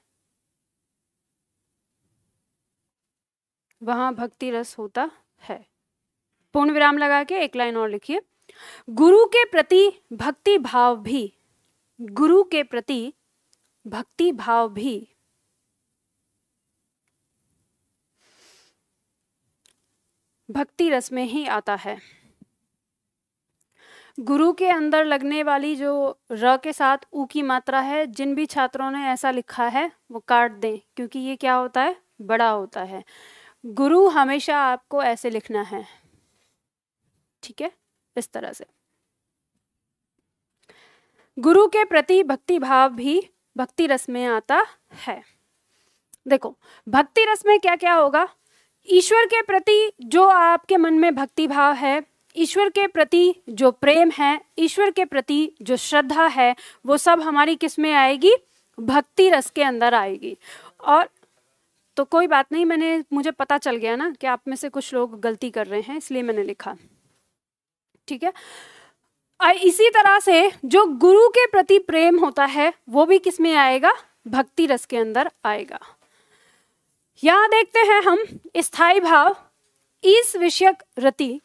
A: वहां भक्ति रस होता है पूर्ण विराम लगा के एक लाइन और लिखिए गुरु के प्रति भक्ति भाव भी गुरु के प्रति भक्ति भाव भी भक्ति रस में ही आता है गुरु के अंदर लगने वाली जो र के साथ ऊ की मात्रा है जिन भी छात्रों ने ऐसा लिखा है वो काट दें क्योंकि ये क्या होता है बड़ा होता है गुरु हमेशा आपको ऐसे लिखना है ठीक है इस तरह से गुरु के प्रति भक्ति भाव भी भक्ति रस में आता है देखो भक्ति रस में क्या क्या होगा ईश्वर के प्रति जो आपके मन में भक्ति भाव है ईश्वर के प्रति जो प्रेम है ईश्वर के प्रति जो श्रद्धा है वो सब हमारी किस में आएगी भक्ति रस के अंदर आएगी और तो कोई बात नहीं मैंने मुझे पता चल गया ना कि आप में से कुछ लोग गलती कर रहे हैं इसलिए मैंने लिखा ठीक है इसी तरह से जो गुरु के प्रति प्रेम होता है वो भी किस में आएगा भक्ति रस के अंदर आएगा यहां देखते हैं हम स्थाई भाव ईस विषयक रति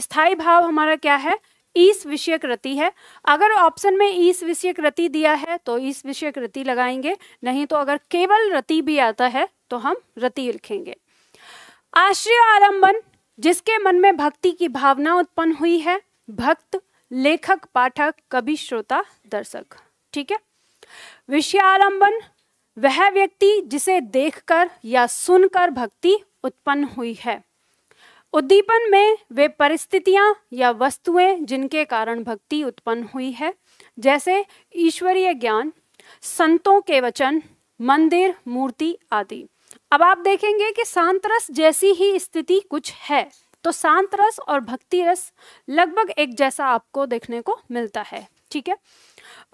A: स्थाई भाव हमारा क्या है ईस विषयक रति है अगर ऑप्शन में ईस विषयक रति दिया है तो ईस विषयक रति लगाएंगे नहीं तो अगर केवल रति भी आता है तो हम रति लिखेंगे आश्रय आलंबन जिसके मन में भक्ति की भावना उत्पन्न हुई है भक्त लेखक पाठक कवि श्रोता दर्शक ठीक है विषयालंबन वह व्यक्ति जिसे देखकर या सुनकर भक्ति उत्पन्न हुई है उद्दीपन में वे परिस्थितियां या वस्तुएं जिनके कारण भक्ति उत्पन्न हुई है जैसे ईश्वरीय ज्ञान संतों के वचन मंदिर मूर्ति आदि अब आप देखेंगे कि सांतरस जैसी ही स्थिति कुछ है तो शांत रस और भक्ति रस लगभग एक जैसा आपको देखने को मिलता है ठीक है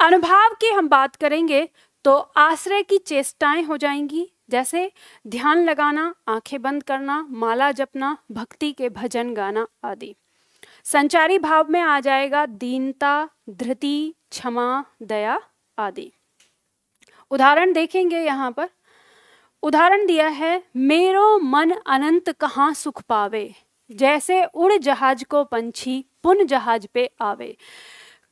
A: अनुभाव की हम बात करेंगे तो आश्रय की चेष्टाएं हो जाएंगी जैसे ध्यान लगाना आंखें बंद करना माला जपना भक्ति के भजन गाना आदि संचारी भाव में आ जाएगा दीनता धृति क्षमा दया आदि उदाहरण देखेंगे यहाँ पर उदाहरण दिया है मेरो मन अनंत कहाँ सुख पावे जैसे उड़ जहाज को पंछी पुन जहाज पे आवे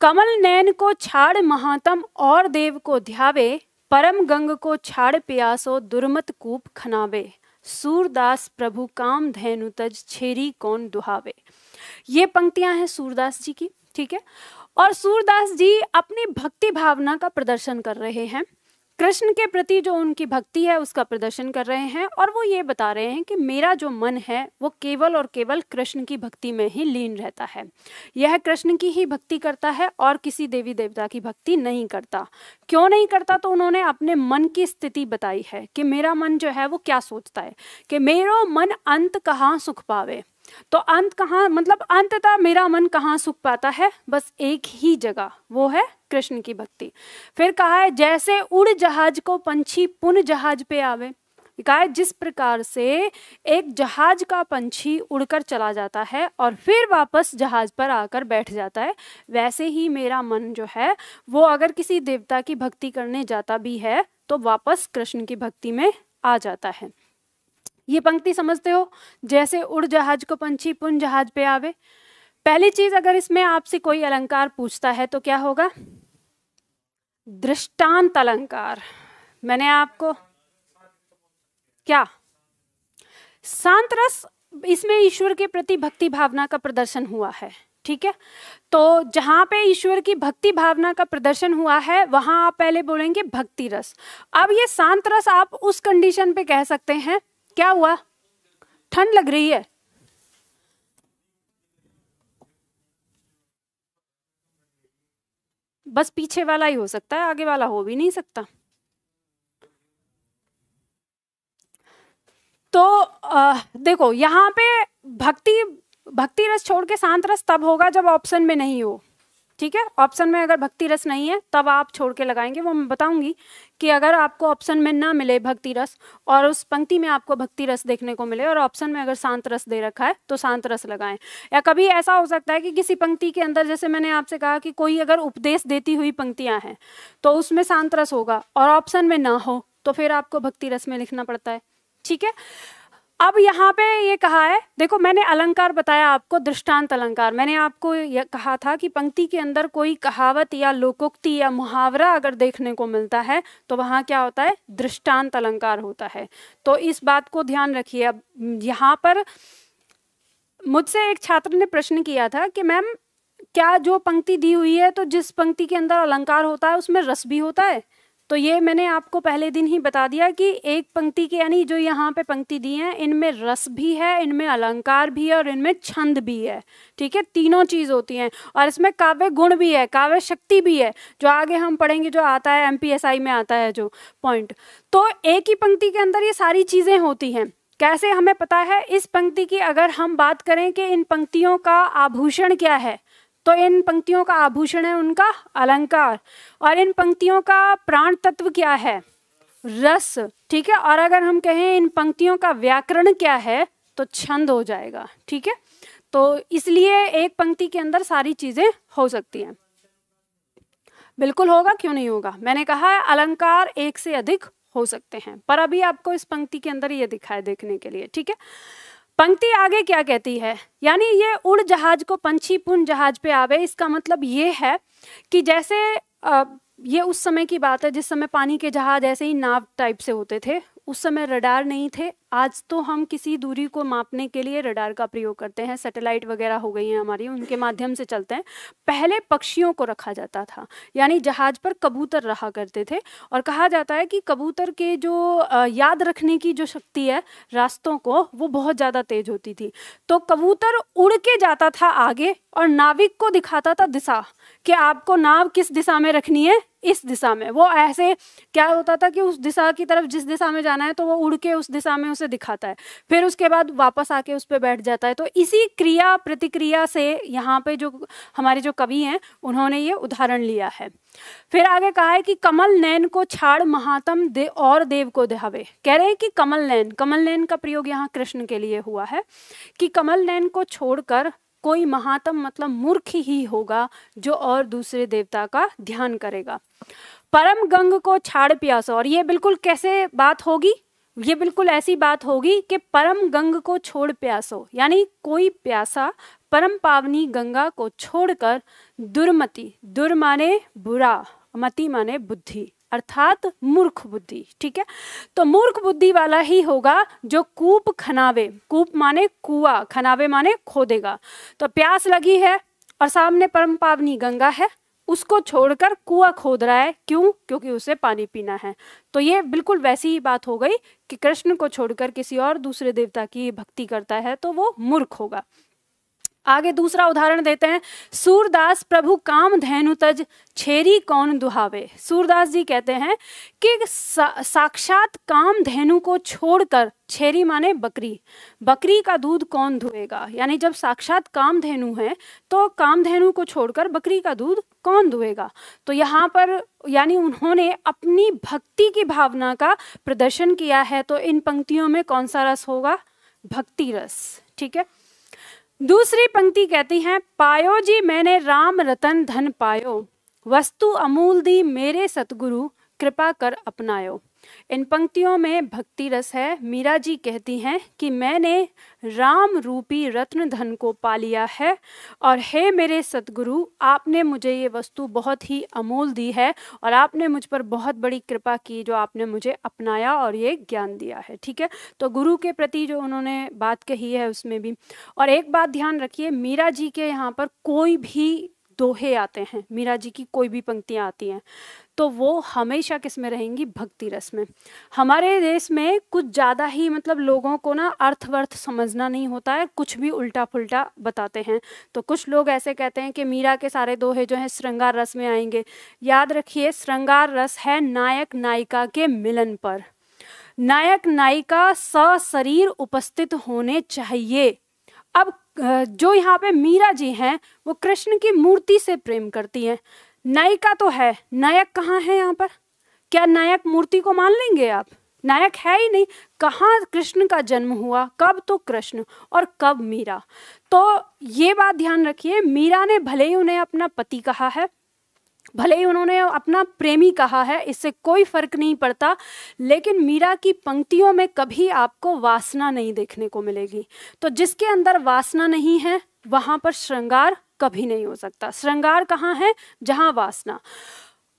A: कमल नैन को छाड़ महातम और देव को ध्यावे परम गंग को छाड़ प्यासो दुर्मत कूप खनावे सूरदास प्रभु काम धैनु तज छेरी कौन दुहावे ये पंक्तियां हैं सूरदास जी की ठीक है और सूरदास जी अपनी भक्ति भावना का प्रदर्शन कर रहे हैं कृष्ण के प्रति जो उनकी भक्ति है उसका प्रदर्शन कर रहे हैं और वो ये बता रहे हैं कि मेरा जो मन है वो केवल और केवल कृष्ण की भक्ति में ही लीन रहता है यह कृष्ण की ही भक्ति करता है और किसी देवी देवता की भक्ति नहीं करता क्यों नहीं करता तो उन्होंने अपने मन की स्थिति बताई है कि मेरा मन जो है वो क्या सोचता है कि मेरा मन अंत कहाँ सुख पावे तो अंत कहाँ मतलब अंततः मेरा मन कहाँ सुख पाता है बस एक ही जगह वो है कृष्ण की भक्ति फिर कहा है जैसे उड़ जहाज को पंछी पुन जहाज पे आवे कहा है जिस प्रकार से एक जहाज का पंछी उड़कर चला जाता है और फिर वापस जहाज पर आकर बैठ जाता है वैसे ही मेरा मन जो है वो अगर किसी देवता की भक्ति करने जाता भी है तो वापस कृष्ण की भक्ति में आ जाता है ये पंक्ति समझते हो जैसे उड़ जहाज को पंछी पुन जहाज पे आवे पहली चीज अगर इसमें आपसे कोई अलंकार पूछता है तो क्या होगा दृष्टांत अलंकार मैंने आपको क्या शांत रस इसमें ईश्वर के प्रति भक्ति भावना का प्रदर्शन हुआ है ठीक है तो जहां पे ईश्वर की भक्ति भावना का प्रदर्शन हुआ है वहां आप पहले बोलेंगे भक्ति रस अब ये शांत रस आप उस कंडीशन पे कह सकते हैं क्या हुआ ठंड लग रही है बस पीछे वाला ही हो सकता है आगे वाला हो भी नहीं सकता तो आ, देखो यहां पे भक्ति भक्ति रस छोड़ के शांत रस तब होगा जब ऑप्शन में नहीं हो ठीक है ऑप्शन में अगर भक्ति रस नहीं है तब आप छोड़ के लगाएंगे वो मैं बताऊंगी कि अगर आपको ऑप्शन में ना मिले भक्ति रस और उस पंक्ति में आपको भक्ति रस देखने को मिले और ऑप्शन में अगर शांत रस दे रखा है तो शांत रस लगाएं या कभी ऐसा हो सकता है कि किसी पंक्ति के अंदर जैसे मैंने आपसे कहा कि कोई अगर उपदेश देती हुई पंक्तियाँ हैं तो उसमें शांत रस होगा और ऑप्शन में ना हो तो फिर आपको भक्ति रस में लिखना पड़ता है ठीक है अब यहाँ पे ये कहा है देखो मैंने अलंकार बताया आपको दृष्टांत अलंकार मैंने आपको ये कहा था कि पंक्ति के अंदर कोई कहावत या लोकोक्ति या मुहावरा अगर देखने को मिलता है तो वहाँ क्या होता है दृष्टांत अलंकार होता है तो इस बात को ध्यान रखिए अब यहाँ पर मुझसे एक छात्र ने प्रश्न किया था कि मैम क्या जो पंक्ति दी हुई है तो जिस पंक्ति के अंदर अलंकार होता है उसमें रस भी होता है तो ये मैंने आपको पहले दिन ही बता दिया कि एक पंक्ति के यानी जो यहाँ पे पंक्ति दी है इनमें रस भी है इनमें अलंकार भी है और इनमें छंद भी है ठीक है तीनों चीज़ होती हैं और इसमें काव्य गुण भी है काव्य शक्ति भी है जो आगे हम पढ़ेंगे जो आता है एम में आता है जो पॉइंट तो एक ही पंक्ति के अंदर ये सारी चीज़ें होती हैं कैसे हमें पता है इस पंक्ति की अगर हम बात करें कि इन पंक्तियों का आभूषण क्या है तो इन पंक्तियों का आभूषण है उनका अलंकार और इन पंक्तियों का प्राण तत्व क्या है रस ठीक है और अगर हम कहें इन पंक्तियों का व्याकरण क्या है तो छंद हो जाएगा ठीक है तो इसलिए एक पंक्ति के अंदर सारी चीजें हो सकती हैं बिल्कुल होगा क्यों नहीं होगा मैंने कहा है अलंकार एक से अधिक हो सकते हैं पर अभी आपको इस पंक्ति के अंदर ये दिखाए देखने के लिए ठीक है पंक्ति आगे क्या कहती है यानी ये उड़ जहाज को पंछी पुन जहाज पे आवे इसका मतलब ये है कि जैसे ये उस समय की बात है जिस समय पानी के जहाज ऐसे ही नाव टाइप से होते थे उस समय रडार नहीं थे आज तो हम किसी दूरी को मापने के लिए रडार का प्रयोग करते हैं सैटेलाइट वगैरह हो गई हैं हमारी उनके माध्यम से चलते हैं पहले पक्षियों को रखा जाता था यानी जहाज पर कबूतर रहा करते थे और कहा जाता है कि कबूतर के जो याद रखने की जो शक्ति है रास्तों को वो बहुत ज़्यादा तेज होती थी तो कबूतर उड़ के जाता था आगे और नाविक को दिखाता था दिशा कि आपको नाव किस दिशा में रखनी है इस दिशा में वो ऐसे क्या होता था कि उस दिशा की तरफ जिस दिशा में जाना है तो वो उड़ के उस दिशा में उसे से दिखाता है फिर उसके बाद वापस आके उस पर बैठ जाता है तो इसी क्रिया प्रतिक्रिया से यहाँ पे जो हमारे जो कवि हैं उन्होंने ये उदाहरण लिया है फिर आगे कहा है कि कमल नैन को छाड़ महातम दे और देव को दहावे कह रहे हैं कि कमल नैन कमल नैन का प्रयोग यहाँ कृष्ण के लिए हुआ है कि कमल नैन को छोड़कर कोई महातम मतलब मूर्ख ही होगा जो और दूसरे देवता का ध्यान करेगा परम गंग को छाड़ प्यासा और ये बिल्कुल कैसे बात होगी ये बिल्कुल ऐसी बात होगी कि परम गंग को छोड़ प्यासो यानी कोई प्यासा परम पावनी गंगा को छोड़कर दुर्मति दुर् माने बुरा मति माने बुद्धि अर्थात मूर्ख बुद्धि ठीक है तो मूर्ख बुद्धि वाला ही होगा जो कूप खनावे कूप माने कुआ खनावे माने खोदेगा तो प्यास लगी है और सामने परम पावनी गंगा है उसको छोड़कर कुआ खोद रहा है क्यों क्योंकि उसे पानी पीना है तो ये बिल्कुल वैसी ही बात हो गई कि कृष्ण को छोड़कर किसी और दूसरे देवता की भक्ति करता है तो वो मूर्ख होगा आगे दूसरा उदाहरण देते हैं सूरदास प्रभु काम धैनु तज छेरी कौन दुहावे सूरदास जी कहते हैं कि सा, साक्षात काम धैनु को छोड़कर छेरी माने बकरी बकरी का दूध कौन धुएगा यानी जब साक्षात काम धैनु है तो काम धैनु को छोड़कर बकरी का दूध कौन धुएगा तो यहाँ पर यानी उन्होंने अपनी भक्ति की भावना का प्रदर्शन किया है तो इन पंक्तियों में कौन सा रस होगा भक्ति रस ठीक है दूसरी पंक्ति कहती है पायो जी मैंने राम रतन धन पायो वस्तु अमूल दी मेरे सतगुरु कृपा कर अपनायो इन पंक्तियों में भक्ति रस है मीरा जी कहती हैं कि मैंने राम रूपी रत्न धन को पा लिया है और हे मेरे सदगुरु आपने मुझे ये वस्तु बहुत ही अमूल दी है और आपने मुझ पर बहुत बड़ी कृपा की जो आपने मुझे अपनाया और ये ज्ञान दिया है ठीक है तो गुरु के प्रति जो उन्होंने बात कही है उसमें भी और एक बात ध्यान रखिए मीरा जी के यहाँ पर कोई भी दोहे आते हैं मीरा जी की कोई भी पंक्तियाँ आती हैं तो वो हमेशा किस में रहेंगी भक्ति रस में हमारे देश में कुछ ज़्यादा ही मतलब लोगों को ना अर्थ वर्थ समझना नहीं होता है कुछ भी उल्टा पुल्टा बताते हैं तो कुछ लोग ऐसे कहते हैं कि मीरा के सारे दोहे जो हैं श्रृंगार रस में आएंगे याद रखिए श्रृंगार रस है नायक नायिका के मिलन पर नायक नायिका सशरीर उपस्थित होने चाहिए अब जो यहाँ पे मीरा जी हैं वो कृष्ण की मूर्ति से प्रेम करती हैं नायिका तो है नायक कहाँ है यहाँ पर क्या नायक मूर्ति को मान लेंगे आप नायक है ही नहीं कहाँ कृष्ण का जन्म हुआ कब तो कृष्ण और कब मीरा तो ये बात ध्यान रखिए मीरा ने भले ही उन्हें अपना पति कहा है भले ही उन्होंने अपना प्रेमी कहा है इससे कोई फर्क नहीं पड़ता लेकिन मीरा की पंक्तियों में कभी आपको वासना नहीं देखने को मिलेगी तो जिसके अंदर वासना नहीं है वहां पर श्रृंगार कभी नहीं हो सकता श्रृंगार कहाँ है जहां वासना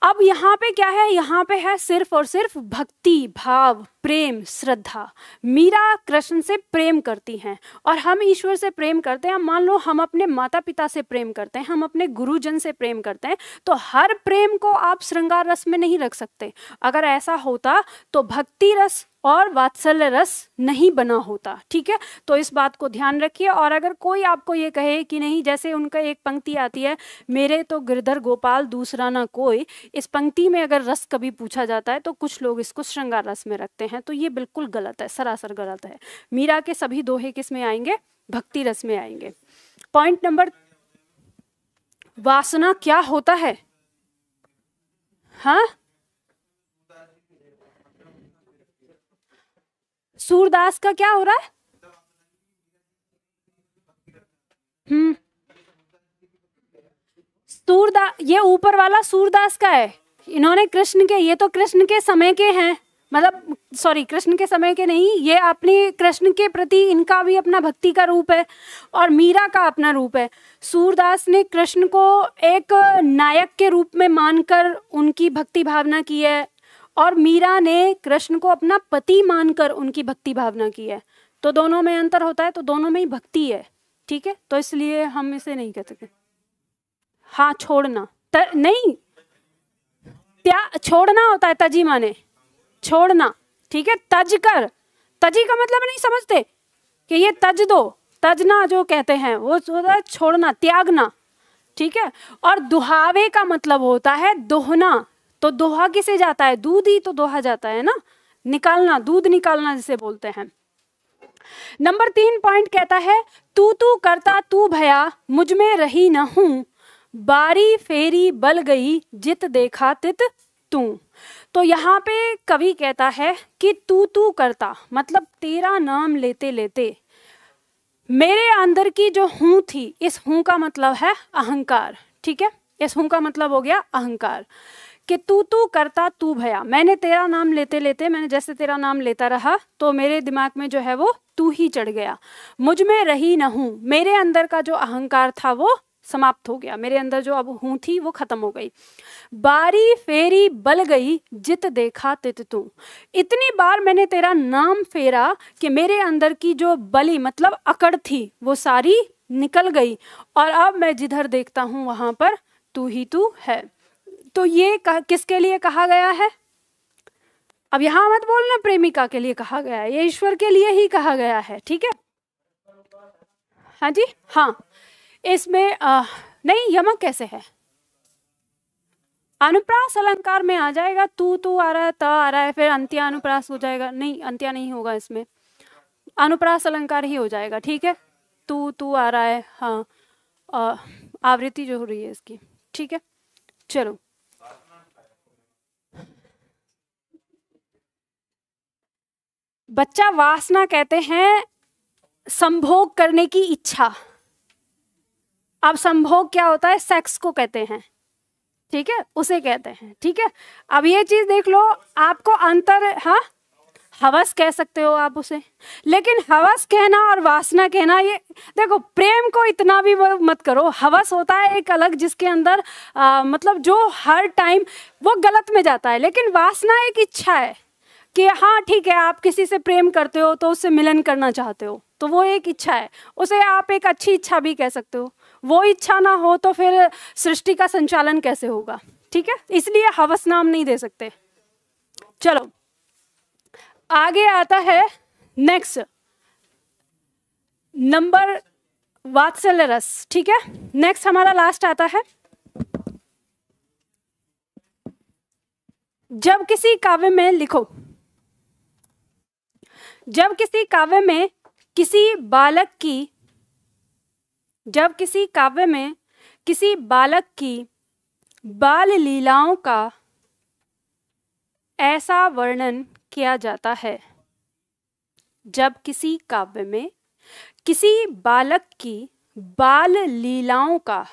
A: अब यहाँ पे क्या है यहाँ पे है सिर्फ और सिर्फ भक्ति भाव प्रेम श्रद्धा मीरा कृष्ण से प्रेम करती हैं और हम ईश्वर से प्रेम करते हैं मान लो हम अपने माता पिता से प्रेम करते हैं हम अपने गुरुजन से प्रेम करते हैं तो हर प्रेम को आप श्रृंगार रस में नहीं रख सकते अगर ऐसा होता तो भक्ति रस और वात्सल्य रस नहीं बना होता ठीक है तो इस बात को ध्यान रखिए और अगर कोई आपको ये कहे कि नहीं जैसे उनका एक पंक्ति आती है मेरे तो गिरधर गोपाल दूसरा ना कोई इस पंक्ति में अगर रस कभी पूछा जाता है तो कुछ लोग इसको श्रृंगार रस में रखते हैं तो ये बिल्कुल गलत है सरासर गलत है मीरा के सभी दोहे किस में आएंगे भक्ति रस में आएंगे पॉइंट नंबर वासना क्या होता है हाँ सूरदास का क्या हो रहा है हम्म सूरदास ये ऊपर वाला सूरदास का है इन्होंने कृष्ण के ये तो कृष्ण के समय के हैं मतलब सॉरी कृष्ण के समय के नहीं ये अपने कृष्ण के प्रति इनका भी अपना भक्ति का रूप है और मीरा का अपना रूप है सूरदास ने कृष्ण को एक नायक के रूप में मानकर उनकी भक्ति भावना की है और मीरा ने कृष्ण को अपना पति मानकर उनकी भक्ति भावना की है तो दोनों में अंतर होता है तो दोनों में ही भक्ति है ठीक है तो इसलिए हम इसे नहीं कह सकते हाँ छोड़ना तर, नहीं त्या छोड़ना होता है तजी माने छोड़ना ठीक है तज कर तजी का मतलब नहीं समझते कि ये तज दो तजना जो कहते हैं वो होता है छोड़ना त्यागना ठीक है और दुहावे का मतलब होता है दोहना तो दोहा किसे जाता है दूध ही तो दोहा जाता है ना निकालना दूध निकालना जिसे बोलते हैं नंबर तीन पॉइंट कहता है तू तू करता तू भया मुझ में रही न हूं बारी फेरी बल गई जित देखा तित तू तो यहाँ पे कवि कहता है कि तू तू करता मतलब तेरा नाम लेते लेते मेरे अंदर की जो हूं थी इस हूं का मतलब है अहंकार ठीक है इस हूं का मतलब हो गया अहंकार कि तू तू तो करता तू भया मैंने तेरा नाम लेते लेते मैंने जैसे तेरा नाम लेता रहा तो मेरे दिमाग में जो है वो तू ही चढ़ गया मुझ में रही न हूँ मेरे अंदर का जो अहंकार था वो समाप्त हो गया मेरे अंदर जो अब हूं थी वो खत्म हो गई बारी फेरी बल गई जित देखा तित तू इतनी बार मैंने तेरा नाम फेरा कि मेरे अंदर की जो बली मतलब अकड़ थी वो सारी निकल गई और अब मैं जिधर देखता हूँ वहां पर तू ही तू है तो ये किसके लिए कहा गया है अब यहां मत बोलना प्रेमिका के लिए कहा गया है ये ईश्वर के लिए ही कहा गया है ठीक है हाँ जी हाँ इसमें आ, नहीं यमक कैसे है अनुप्रास अलंकार में आ जाएगा तू तू आ रहा है त आ रहा है फिर अंत्या अनुप्रास हो जाएगा नहीं अंत्या नहीं होगा इसमें अनुप्रास अलंकार ही हो जाएगा ठीक है तू तू आ रहा है हाँ आवृत्ति जो हो रही है इसकी ठीक है चलो बच्चा वासना कहते हैं संभोग करने की इच्छा अब संभोग क्या होता है सेक्स को कहते हैं ठीक है उसे कहते हैं ठीक है अब ये चीज देख लो आपको अंतर हाँ हवस कह सकते हो आप उसे लेकिन हवस कहना और वासना कहना ये देखो प्रेम को इतना भी मत करो हवस होता है एक अलग जिसके अंदर आ, मतलब जो हर टाइम वो गलत में जाता है लेकिन वासना एक इच्छा है कि हाँ ठीक है आप किसी से प्रेम करते हो तो उससे मिलन करना चाहते हो तो वो एक इच्छा है उसे आप एक अच्छी इच्छा भी कह सकते हो वो इच्छा ना हो तो फिर सृष्टि का संचालन कैसे होगा ठीक है इसलिए हवस नाम नहीं दे सकते चलो आगे आता है नेक्स्ट नंबर वात्सल्य रस ठीक है नेक्स्ट हमारा लास्ट आता है जब किसी काव्य में लिखो जब किसी काव्य में किसी बालक की जब किसी काव्य में किसी बालक की बाल लीलाओं का ऐसा वर्णन किया जाता है जब किसी काव्य में किसी बालक की बाल लीलाओं का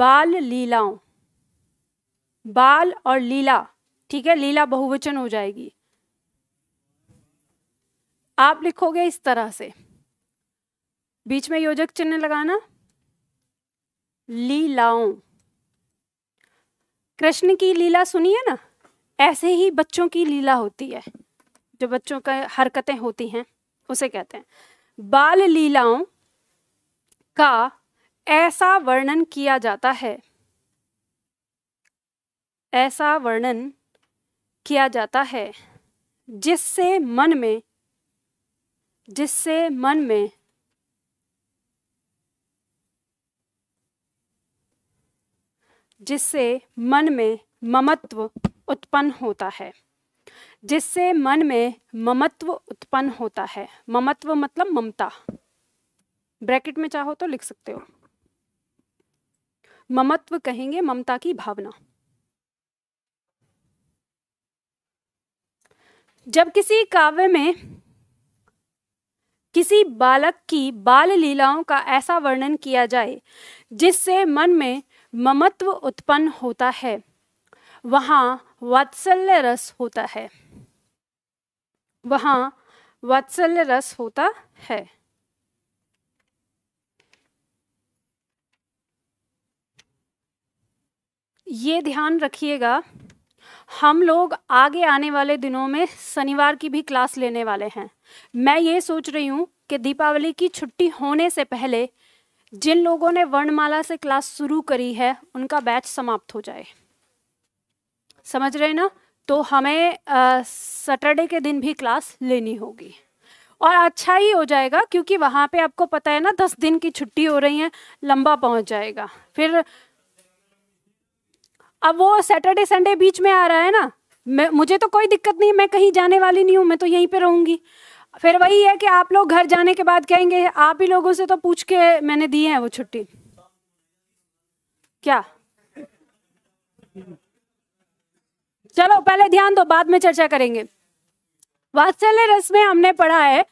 A: बाल लीलाओं बाल और लीला ठीक है लीला बहुवचन हो जाएगी आप लिखोगे इस तरह से बीच में योजक चिन्ह लगाना लीलाओं कृष्ण की लीला सुनिए ना ऐसे ही बच्चों की लीला होती है जो बच्चों का हरकतें होती हैं उसे कहते हैं बाल लीलाओं का ऐसा वर्णन किया जाता है ऐसा वर्णन किया जाता है जिससे मन में जिससे मन में जिससे मन में ममत्व उत्पन्न होता है जिससे मन में ममत्व उत्पन्न होता है ममत्व मतलब ममता ब्रैकेट में चाहो तो लिख सकते हो ममत्व कहेंगे ममता की भावना जब किसी काव्य में किसी बालक की बाल लीलाओं का ऐसा वर्णन किया जाए जिससे मन में ममत्व उत्पन्न होता है वहां वात्सल्य रस होता है वहां वात्सल्य रस होता है ये ध्यान रखिएगा हम लोग आगे आने वाले दिनों में शनिवार की भी क्लास लेने वाले हैं मैं ये सोच रही हूँ कि दीपावली की छुट्टी होने से पहले जिन लोगों ने वर्णमाला से क्लास शुरू करी है उनका बैच समाप्त हो जाए समझ रहे ना तो हमें सैटरडे के दिन भी क्लास लेनी होगी और अच्छा ही हो जाएगा क्योंकि वहाँ पे आपको पता है ना दस दिन की छुट्टी हो रही है लंबा पहुँच जाएगा फिर अब वो सैटरडे संडे बीच में आ रहा है ना मैं मुझे तो कोई दिक्कत नहीं मैं कहीं जाने वाली नहीं हूँ मैं तो यहीं पे रहूँगी फिर वही है कि आप लोग घर जाने के बाद कहेंगे आप ही लोगों से तो पूछ के मैंने दी है वो छुट्टी क्या चलो पहले ध्यान दो बाद में चर्चा करेंगे वात्सल्य रस में हमने पढ़ा है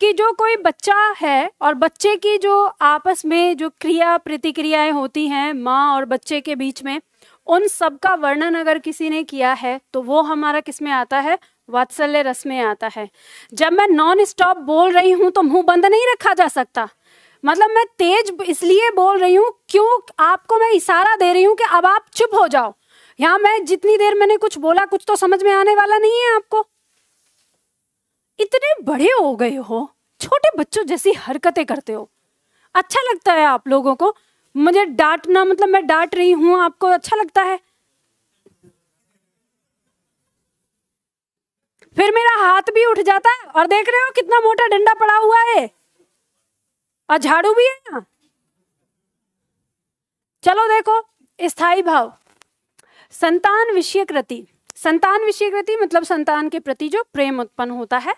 A: कि जो कोई बच्चा है और बच्चे की जो आपस में जो क्रिया प्रतिक्रियाएं होती हैं माँ और बच्चे के बीच में उन सब का वर्णन अगर किसी ने किया है तो वो हमारा किस में आता है वात्सल्य रस में आता है जब मैं नॉन स्टॉप बोल रही हूँ तो मुंह बंद नहीं रखा जा सकता मतलब मैं तेज इसलिए बोल रही हूँ क्यों आपको मैं इशारा दे रही हूँ कि अब आप चुप हो जाओ यहाँ मैं जितनी देर मैंने कुछ बोला कुछ तो समझ में आने वाला नहीं है आपको इतने बड़े हो गए हो छोटे बच्चों जैसी हरकतें करते हो अच्छा लगता है आप लोगों को मुझे डांटना मतलब मैं डांट रही हूं आपको अच्छा लगता है फिर मेरा हाथ भी उठ जाता है और देख रहे हो कितना मोटा डंडा पड़ा हुआ है और झाड़ू भी है ना चलो देखो स्थाई भाव संतान विषय कृति संतान विषय कृति मतलब संतान के प्रति जो प्रेम उत्पन्न होता है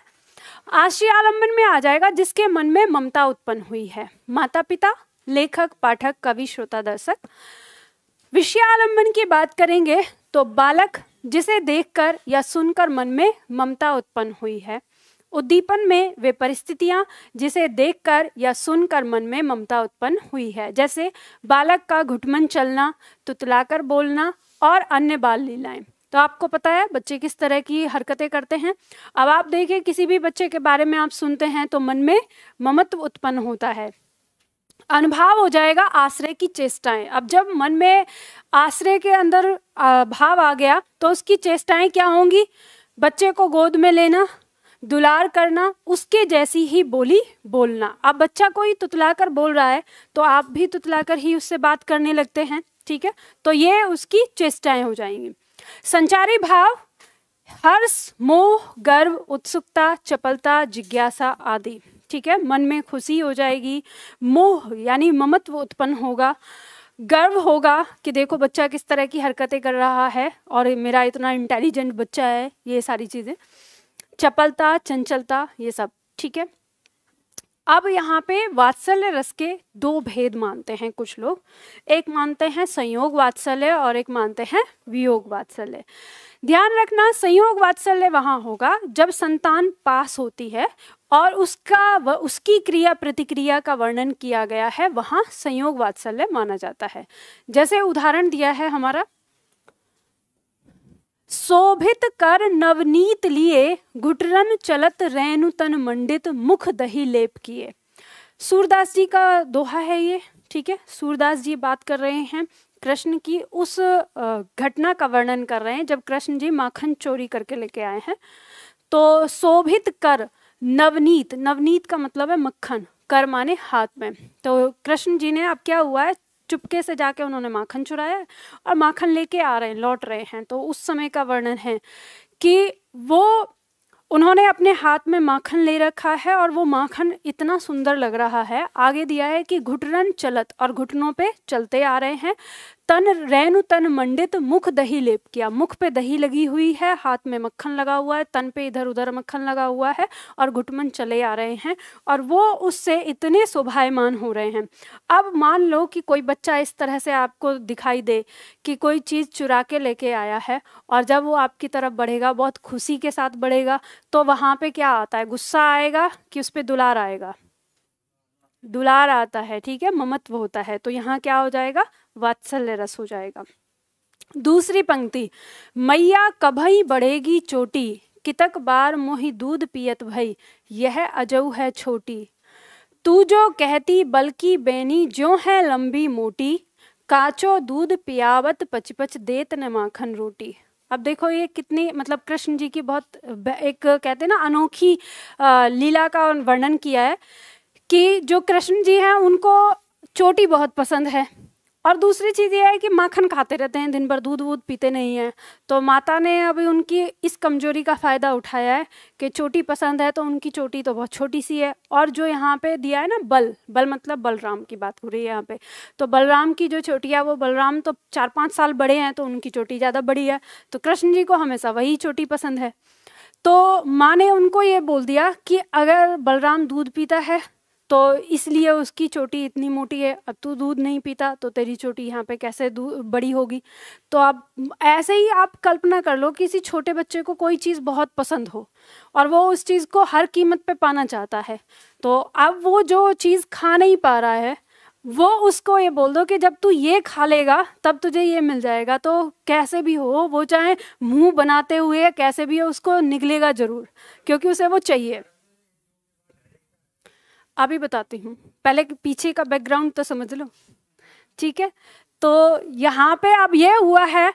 A: आश्रय आलम्बन में आ जाएगा जिसके मन में ममता उत्पन्न हुई है माता पिता लेखक पाठक कवि श्रोता दर्शक विषयालंबन की बात करेंगे तो बालक जिसे देखकर या सुनकर मन में ममता उत्पन्न हुई है उद्दीपन में वे परिस्थितियां जिसे देखकर या सुनकर मन में ममता उत्पन्न हुई है जैसे बालक का घुटमन चलना तुतलाकर बोलना और अन्य बाल लीलाएं तो आपको पता है बच्चे किस तरह की हरकतें करते हैं अब आप देखिए किसी भी बच्चे के बारे में आप सुनते हैं तो मन में ममत्व उत्पन्न होता है अनुभाव हो जाएगा आश्रय की चेष्टाएं अब जब मन में आश्रय के अंदर भाव आ गया तो उसकी चेष्टाएं क्या होंगी बच्चे को गोद में लेना दुलार करना उसके जैसी ही बोली बोलना अब बच्चा कोई तुतलाकर बोल रहा है तो आप भी तुतलाकर ही उससे बात करने लगते हैं ठीक है तो ये उसकी चेष्टाएं हो जाएंगी संचारी भाव हर्ष मोह गर्व उत्सुकता चपलता जिज्ञासा आदि ठीक है मन में खुशी हो जाएगी मोह यानी ममत्व उत्पन्न होगा गर्व होगा कि देखो बच्चा किस तरह की हरकतें कर रहा है और मेरा इतना इंटेलिजेंट बच्चा है ये सारी चीज़ें चपलता चंचलता ये सब ठीक है अब यहाँ पे वात्सल्य रस के दो भेद मानते हैं कुछ लोग एक मानते हैं संयोग वात्सल्य और एक मानते हैं वियोग वात्सल्य ध्यान रखना संयोग वात्सल्य वहाँ होगा जब संतान पास होती है और उसका व उसकी क्रिया प्रतिक्रिया का वर्णन किया गया है वहाँ संयोग वात्सल्य माना जाता है जैसे उदाहरण दिया है हमारा शोभित कर नवनीत लिए घुटरन चलत तन मंडित मुख दही लेप किए सूरदास जी का दोहा है ये ठीक है सूरदास जी बात कर रहे हैं कृष्ण की उस घटना का वर्णन कर रहे हैं जब कृष्ण जी माखन चोरी करके लेके आए हैं तो शोभित कर नवनीत नवनीत का मतलब है मक्खन कर माने हाथ में तो कृष्ण जी ने अब क्या हुआ है चुपके से जाके उन्होंने माखन चुराया और माखन लेके आ रहे हैं लौट रहे हैं तो उस समय का वर्णन है कि वो उन्होंने अपने हाथ में माखन ले रखा है और वो माखन इतना सुंदर लग रहा है आगे दिया है कि घुटरन चलत और घुटनों पे चलते आ रहे हैं तन रैनु तन मंडित मुख दही लेप किया मुख पे दही लगी हुई है हाथ में मक्खन लगा हुआ है तन पे इधर उधर मक्खन लगा हुआ है और घुटमन चले आ रहे हैं और वो उससे इतने शोभायमान हो रहे हैं अब मान लो कि कोई बच्चा इस तरह से आपको दिखाई दे कि कोई चीज़ चुरा के लेके आया है और जब वो आपकी तरफ बढ़ेगा बहुत खुशी के साथ बढ़ेगा तो वहाँ पर क्या आता है गुस्सा आएगा कि उस पर दुलार आएगा दुलार आता है ठीक है ममत्व होता है तो यहाँ क्या हो जाएगा वात्सल्य रस हो जाएगा दूसरी पंक्ति मैया कभई बढ़ेगी चोटी कितक बार मोहि दूध पियत भई यह अजौ है छोटी तू जो कहती बल्कि बेनी जो है लंबी मोटी काचो दूध पियावत पचपच देत न माखन रोटी अब देखो ये कितनी मतलब कृष्ण जी की बहुत एक कहते हैं ना अनोखी लीला का वर्णन किया है कि जो कृष्ण जी हैं उनको चोटी बहुत पसंद है और दूसरी चीज़ ये है कि माखन खाते रहते हैं दिन भर दूध वूध पीते नहीं हैं तो माता ने अभी उनकी इस कमजोरी का फ़ायदा उठाया है कि चोटी पसंद है तो उनकी चोटी तो बहुत छोटी सी है और जो यहाँ पे दिया है ना बल बल मतलब बलराम की बात हो रही है यहाँ पे तो बलराम की जो चोटी है वो बलराम तो चार पाँच साल बड़े हैं तो उनकी चोटी ज़्यादा बड़ी है तो कृष्ण जी को हमेशा वही चोटी पसंद है तो माँ ने उनको ये बोल दिया कि अगर बलराम दूध पीता है तो इसलिए उसकी चोटी इतनी मोटी है अब तू दूध नहीं पीता तो तेरी चोटी यहाँ पे कैसे बड़ी होगी तो आप ऐसे ही आप कल्पना कर लो किसी छोटे बच्चे को कोई चीज़ बहुत पसंद हो और वो उस चीज़ को हर कीमत पे पाना चाहता है तो अब वो जो चीज़ खा नहीं पा रहा है वो उसको ये बोल दो कि जब तू ये खा लेगा तब तुझे ये मिल जाएगा तो कैसे भी हो वो चाहे मुंह बनाते हुए कैसे भी हो उसको निकलेगा ज़रूर क्योंकि उसे वो चाहिए अभी बताती हूँ पहले पीछे का बैकग्राउंड तो समझ लो ठीक है तो यहाँ पे अब यह हुआ है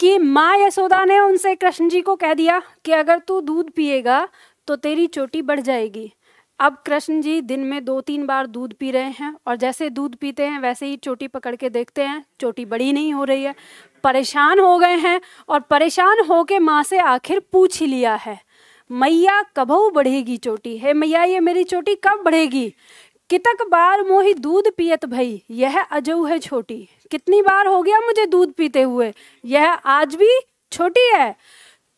A: कि माँ यशोदा ने उनसे कृष्ण जी को कह दिया कि अगर तू दूध पिएगा तो तेरी चोटी बढ़ जाएगी अब कृष्ण जी दिन में दो तीन बार दूध पी रहे हैं और जैसे दूध पीते हैं वैसे ही चोटी पकड़ के देखते हैं चोटी बड़ी नहीं हो रही है परेशान हो गए हैं और परेशान होके माँ से आखिर पूछ ही लिया है मैया कबहू बढ़ेगी चोटी हे मैया ये मेरी चोटी कब बढ़ेगी कितक बार मोही दूध पियत भई यह अजऊ है छोटी कितनी बार हो गया मुझे दूध पीते हुए यह आज भी छोटी है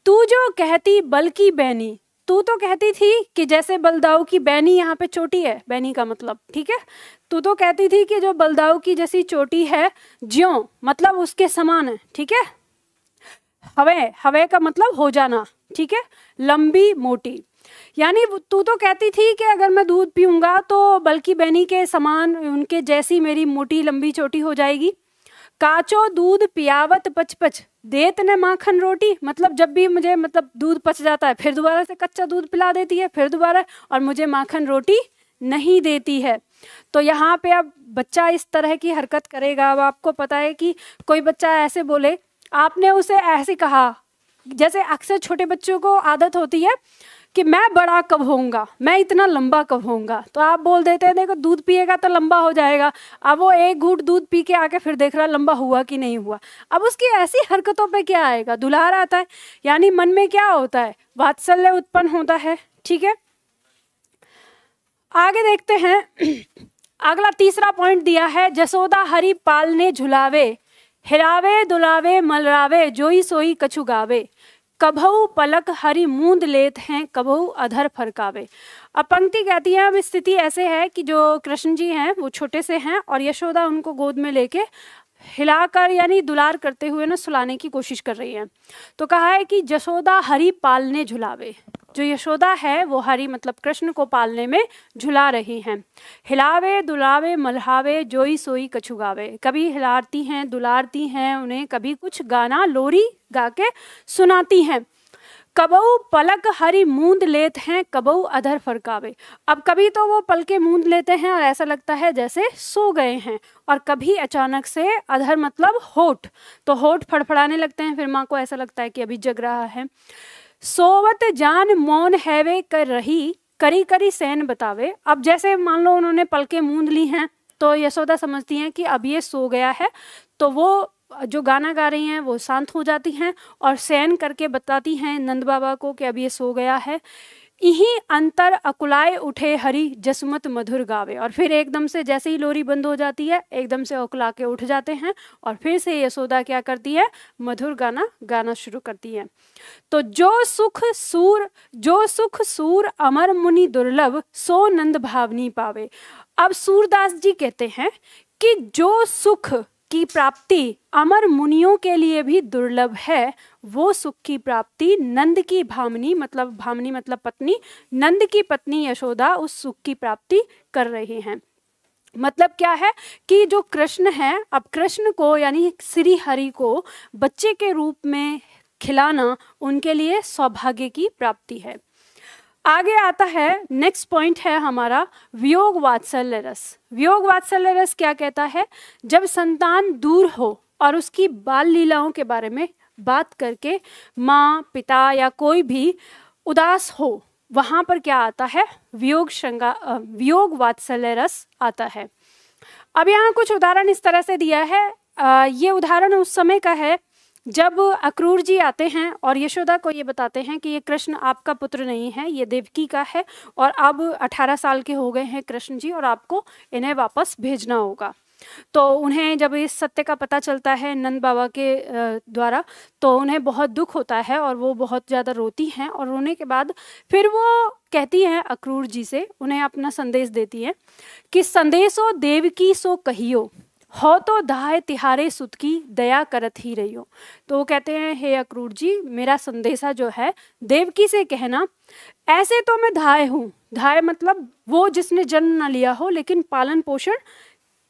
A: तू जो कहती बल्कि बैनी तू तो कहती थी कि जैसे बलदाऊ की बैनी यहाँ पे चोटी है बैनी का मतलब ठीक है तू तो कहती थी कि जो बलदाऊ की जैसी चोटी है ज्यो मतलब उसके समान है ठीक है हवे हवे का मतलब हो जाना ठीक है लंबी मोटी यानी तू तो कहती थी कि अगर मैं दूध पीऊंगा तो बल्कि बहनी के समान उनके जैसी मेरी मोटी लंबी छोटी हो जाएगी काचो दूध पियावत पचपच देत ने माखन रोटी मतलब जब भी मुझे मतलब दूध पच जाता है फिर दोबारा से कच्चा दूध पिला देती है फिर दोबारा और मुझे माखन रोटी नहीं देती है तो यहाँ पे अब बच्चा इस तरह की हरकत करेगा अब आपको पता है कि कोई बच्चा ऐसे बोले आपने उसे ऐसे कहा जैसे अक्सर छोटे बच्चों को आदत होती है कि मैं बड़ा कब होऊंगा मैं इतना लंबा कब होऊंगा तो आप बोल देते हैं देखो दूध पिएगा तो लंबा हो जाएगा अब वो एक घूट दूध पी के आके फिर देख रहा लंबा हुआ कि नहीं हुआ अब उसकी ऐसी हरकतों पे क्या आएगा दुलार आता है यानी मन में क्या होता है वात्सल्य उत्पन्न होता है ठीक है आगे देखते हैं <clears throat> अगला तीसरा पॉइंट दिया है जसोदा हरिपाल ने झुलावे हिरावे दुलावे मलरावे जोई सोई कछु गावे कभऊ पलक हरी मूंद लेत हैं कभऊ अधर फरकावे अब पंक्ति कहती है अब स्थिति ऐसे है कि जो कृष्ण जी हैं वो छोटे से हैं और यशोदा उनको गोद में लेके हिलाकर यानी दुलार करते हुए ना सुलाने की कोशिश कर रही है तो कहा है कि जसोदा हरी पालने झुलावे जो यशोदा है वो हरि मतलब कृष्ण को पालने में झुला रही हैं हिलावे दुलावे मल्हावे जोई सोई कछुगावे कभी हिलाती हैं दुलारती हैं उन्हें कभी कुछ गाना लोरी गा के सुनाती हैं कबऊ पलक हरी मूंद लेते हैं कबऊ अधर फरकावे अब कभी तो वो पलके मूंद लेते हैं और ऐसा लगता है जैसे सो गए हैं और कभी अचानक से अधर मतलब होठ तो होठ फड़फड़ाने लगते हैं फिर माँ को ऐसा लगता है कि अभी जग रहा है सोवत जान मौन हैवे कर रही करी करी सैन बतावे अब जैसे मान लो उन्होंने पलके मूंद ली हैं तो यशोदा समझती हैं कि अब ये सो गया है तो वो जो गाना गा रही हैं वो शांत हो जाती हैं और सैन करके बताती हैं नंद बाबा को कि अब ये सो गया है इही अंतर अकुलाए उठे हरी जसमत मधुर गावे और फिर एकदम से जैसे ही लोरी बंद हो जाती है एकदम से अकुला के उठ जाते हैं और फिर से यशोदा क्या करती है मधुर गाना गाना शुरू करती है तो जो सुख सूर जो सुख सूर अमर मुनि दुर्लभ सो नंद भावनी पावे अब सूरदास जी कहते हैं कि जो सुख की प्राप्ति अमर मुनियों के लिए भी दुर्लभ है वो सुख की प्राप्ति नंद की भामनी मतलब भामनी मतलब पत्नी नंद की पत्नी यशोदा उस सुख की प्राप्ति कर रहे हैं मतलब क्या है कि जो कृष्ण है अब कृष्ण को यानी श्री हरि को बच्चे के रूप में खिलाना उनके लिए सौभाग्य की प्राप्ति है आगे आता है नेक्स्ट पॉइंट है हमारा वियोग वात्सल्य रस वियोग वात्सल्य रस क्या कहता है जब संतान दूर हो और उसकी बाल लीलाओं के बारे में बात करके माँ पिता या कोई भी उदास हो वहाँ पर क्या आता है वियोग श्रृंगा वियोग वात्सल्य रस आता है अब यहाँ कुछ उदाहरण इस तरह से दिया है आ, ये उदाहरण उस समय का है जब अक्रूर जी आते हैं और यशोदा को ये बताते हैं कि ये कृष्ण आपका पुत्र नहीं है ये देवकी का है और अब 18 साल के हो गए हैं कृष्ण जी और आपको इन्हें वापस भेजना होगा तो उन्हें जब इस सत्य का पता चलता है नंद बाबा के द्वारा तो उन्हें बहुत दुख होता है और वो बहुत ज़्यादा रोती हैं और रोने के बाद फिर वो कहती हैं अक्रूर जी से उन्हें अपना संदेश देती हैं कि संदेशो देव की सो कहियो हो तो दाय तिहारे सुत की दया करत ही रही हो तो वो कहते हैं हे अक्रूर जी मेरा संदेशा जो है देवकी से कहना ऐसे तो मैं धाय हूँ धाय मतलब वो जिसने जन्म ना लिया हो लेकिन पालन पोषण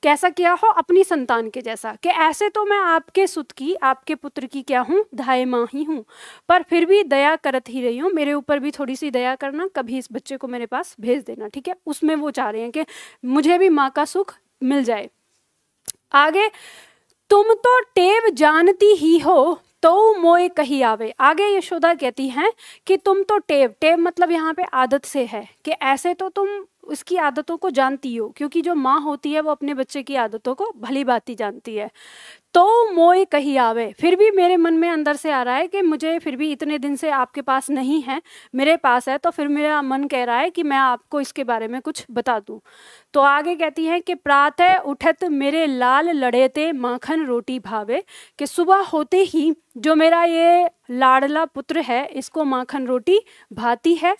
A: कैसा किया हो अपनी संतान के जैसा कि ऐसे तो मैं आपके सुत की आपके पुत्र की क्या हूँ धाय माँ ही हूँ पर फिर भी दया करत ही रही हूँ मेरे ऊपर भी थोड़ी सी दया करना कभी इस बच्चे को मेरे पास भेज देना ठीक है उसमें वो चाह रहे हैं कि मुझे भी माँ का सुख मिल जाए आगे तुम तो टेव जानती ही हो तो मोए कही आवे आगे यशोदा कहती हैं कि तुम तो टेव टेव मतलब यहाँ पे आदत से है कि ऐसे तो तुम उसकी आदतों को जानती हो क्योंकि जो माँ होती है वो अपने बच्चे की आदतों को भली भांति जानती है तो मोय कही आवे फिर भी मेरे मन में अंदर से आ रहा है कि मुझे फिर भी इतने दिन से आपके पास नहीं है मेरे पास है तो फिर मेरा मन कह रहा है कि मैं आपको इसके बारे में कुछ बता दूं तो आगे कहती हैं कि प्रातः उठत मेरे लाल लड़ेते माखन रोटी भावे कि सुबह होते ही जो मेरा ये लाडला पुत्र है इसको माखन रोटी भाती है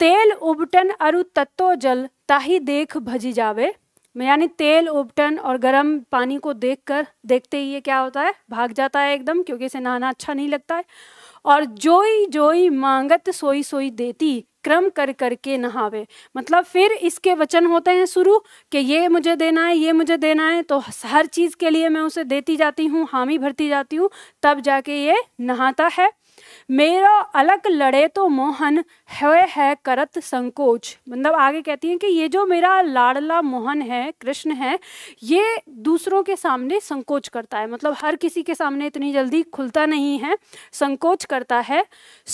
A: तेल उबटन अरु तत्तो जल ताही देख भजी जावे यानी तेल उपटन और गर्म पानी को देखकर देखते ही ये क्या होता है भाग जाता है एकदम क्योंकि इसे नहाना अच्छा नहीं लगता है और जोई जोई मांगत सोई सोई देती क्रम कर करके नहावे मतलब फिर इसके वचन होते हैं शुरू कि ये मुझे देना है ये मुझे देना है तो हर चीज़ के लिए मैं उसे देती जाती हूँ हामी भरती जाती हूँ तब जाके ये नहाता है मेरा अलग लड़े तो मोहन है है करत संकोच मतलब आगे कहती हैं कि ये जो मेरा लाडला मोहन है कृष्ण है ये दूसरों के सामने संकोच करता है मतलब हर किसी के सामने इतनी जल्दी खुलता नहीं है संकोच करता है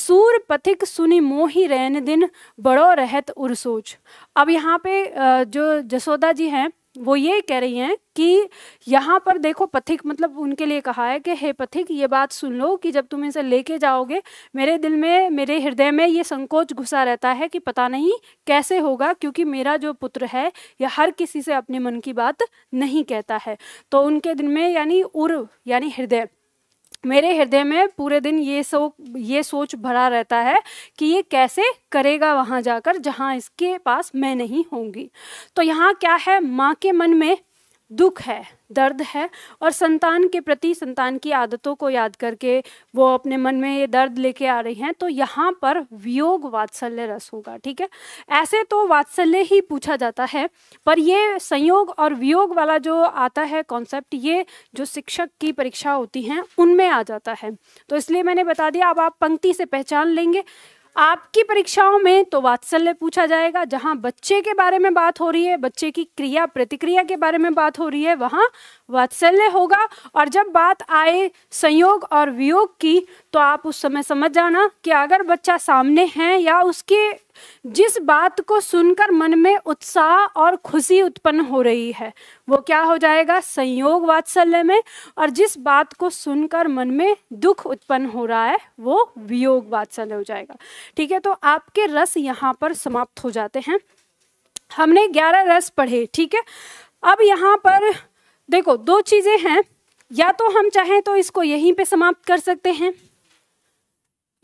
A: सूर पथिक सुनी मोही रहन दिन बड़ो रहत उर सोच अब यहाँ पे जो जसोदा जी हैं वो ये कह रही हैं कि यहाँ पर देखो पथिक मतलब उनके लिए कहा है कि हे पथिक ये बात सुन लो कि जब तुम इसे लेके जाओगे मेरे दिल में मेरे हृदय में ये संकोच घुसा रहता है कि पता नहीं कैसे होगा क्योंकि मेरा जो पुत्र है यह हर किसी से अपने मन की बात नहीं कहता है तो उनके दिल में यानी उर्व यानी हृदय मेरे हृदय में पूरे दिन ये सो ये सोच भरा रहता है कि ये कैसे करेगा वहाँ जाकर जहाँ इसके पास मैं नहीं होंगी तो यहाँ क्या है माँ के मन में दुख है दर्द है और संतान के प्रति संतान की आदतों को याद करके वो अपने मन में ये दर्द लेके आ रही हैं तो यहाँ पर वियोग वात्सल्य रस होगा ठीक है ऐसे तो वात्सल्य ही पूछा जाता है पर ये संयोग और वियोग वाला जो आता है कॉन्सेप्ट ये जो शिक्षक की परीक्षा होती हैं उनमें आ जाता है तो इसलिए मैंने बता दिया अब आप पंक्ति से पहचान लेंगे आपकी परीक्षाओं में तो वात्सल्य पूछा जाएगा जहाँ बच्चे के बारे में बात हो रही है बच्चे की क्रिया प्रतिक्रिया के बारे में बात हो रही है वहाँ वात्सल्य होगा और जब बात आए संयोग और वियोग की तो आप उस समय समझ जाना कि अगर बच्चा सामने है या उसके जिस बात को सुनकर मन में उत्साह और खुशी उत्पन्न हो रही है वो क्या हो जाएगा संयोग वात्सल्य में और जिस बात को सुनकर मन में दुख उत्पन्न हो रहा है वो वियोग वात्सल्य हो जाएगा ठीक है तो आपके रस यहाँ पर समाप्त हो जाते हैं हमने ग्यारह रस पढ़े ठीक है अब यहाँ पर देखो दो चीज़ें हैं या तो हम चाहें तो इसको यहीं पे समाप्त कर सकते हैं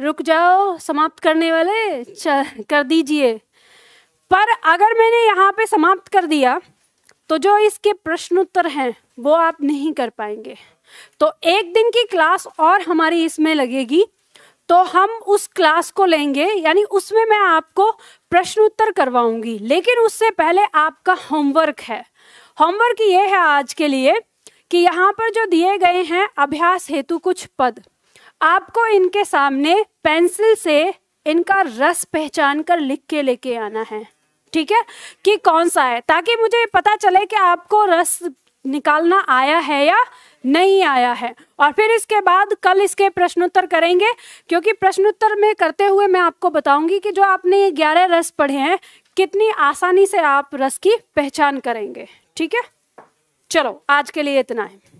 A: रुक जाओ समाप्त करने वाले कर दीजिए पर अगर मैंने यहाँ पे समाप्त कर दिया तो जो इसके प्रश्न उत्तर हैं वो आप नहीं कर पाएंगे तो एक दिन की क्लास और हमारी इसमें लगेगी तो हम उस क्लास को लेंगे यानी उसमें मैं आपको प्रश्न उत्तर करवाऊंगी लेकिन उससे पहले आपका होमवर्क है होमवर्क ये है आज के लिए कि यहाँ पर जो दिए गए हैं अभ्यास हेतु कुछ पद आपको इनके सामने पेंसिल से इनका रस पहचान कर लिख के लेके आना है ठीक है कि कौन सा है ताकि मुझे पता चले कि आपको रस निकालना आया है या नहीं आया है और फिर इसके बाद कल इसके प्रश्नोत्तर करेंगे क्योंकि प्रश्नोत्तर में करते हुए मैं आपको बताऊंगी कि जो आपने ये ग्यारह रस पढ़े हैं कितनी आसानी से आप रस की पहचान करेंगे ठीक है चलो आज के लिए इतना है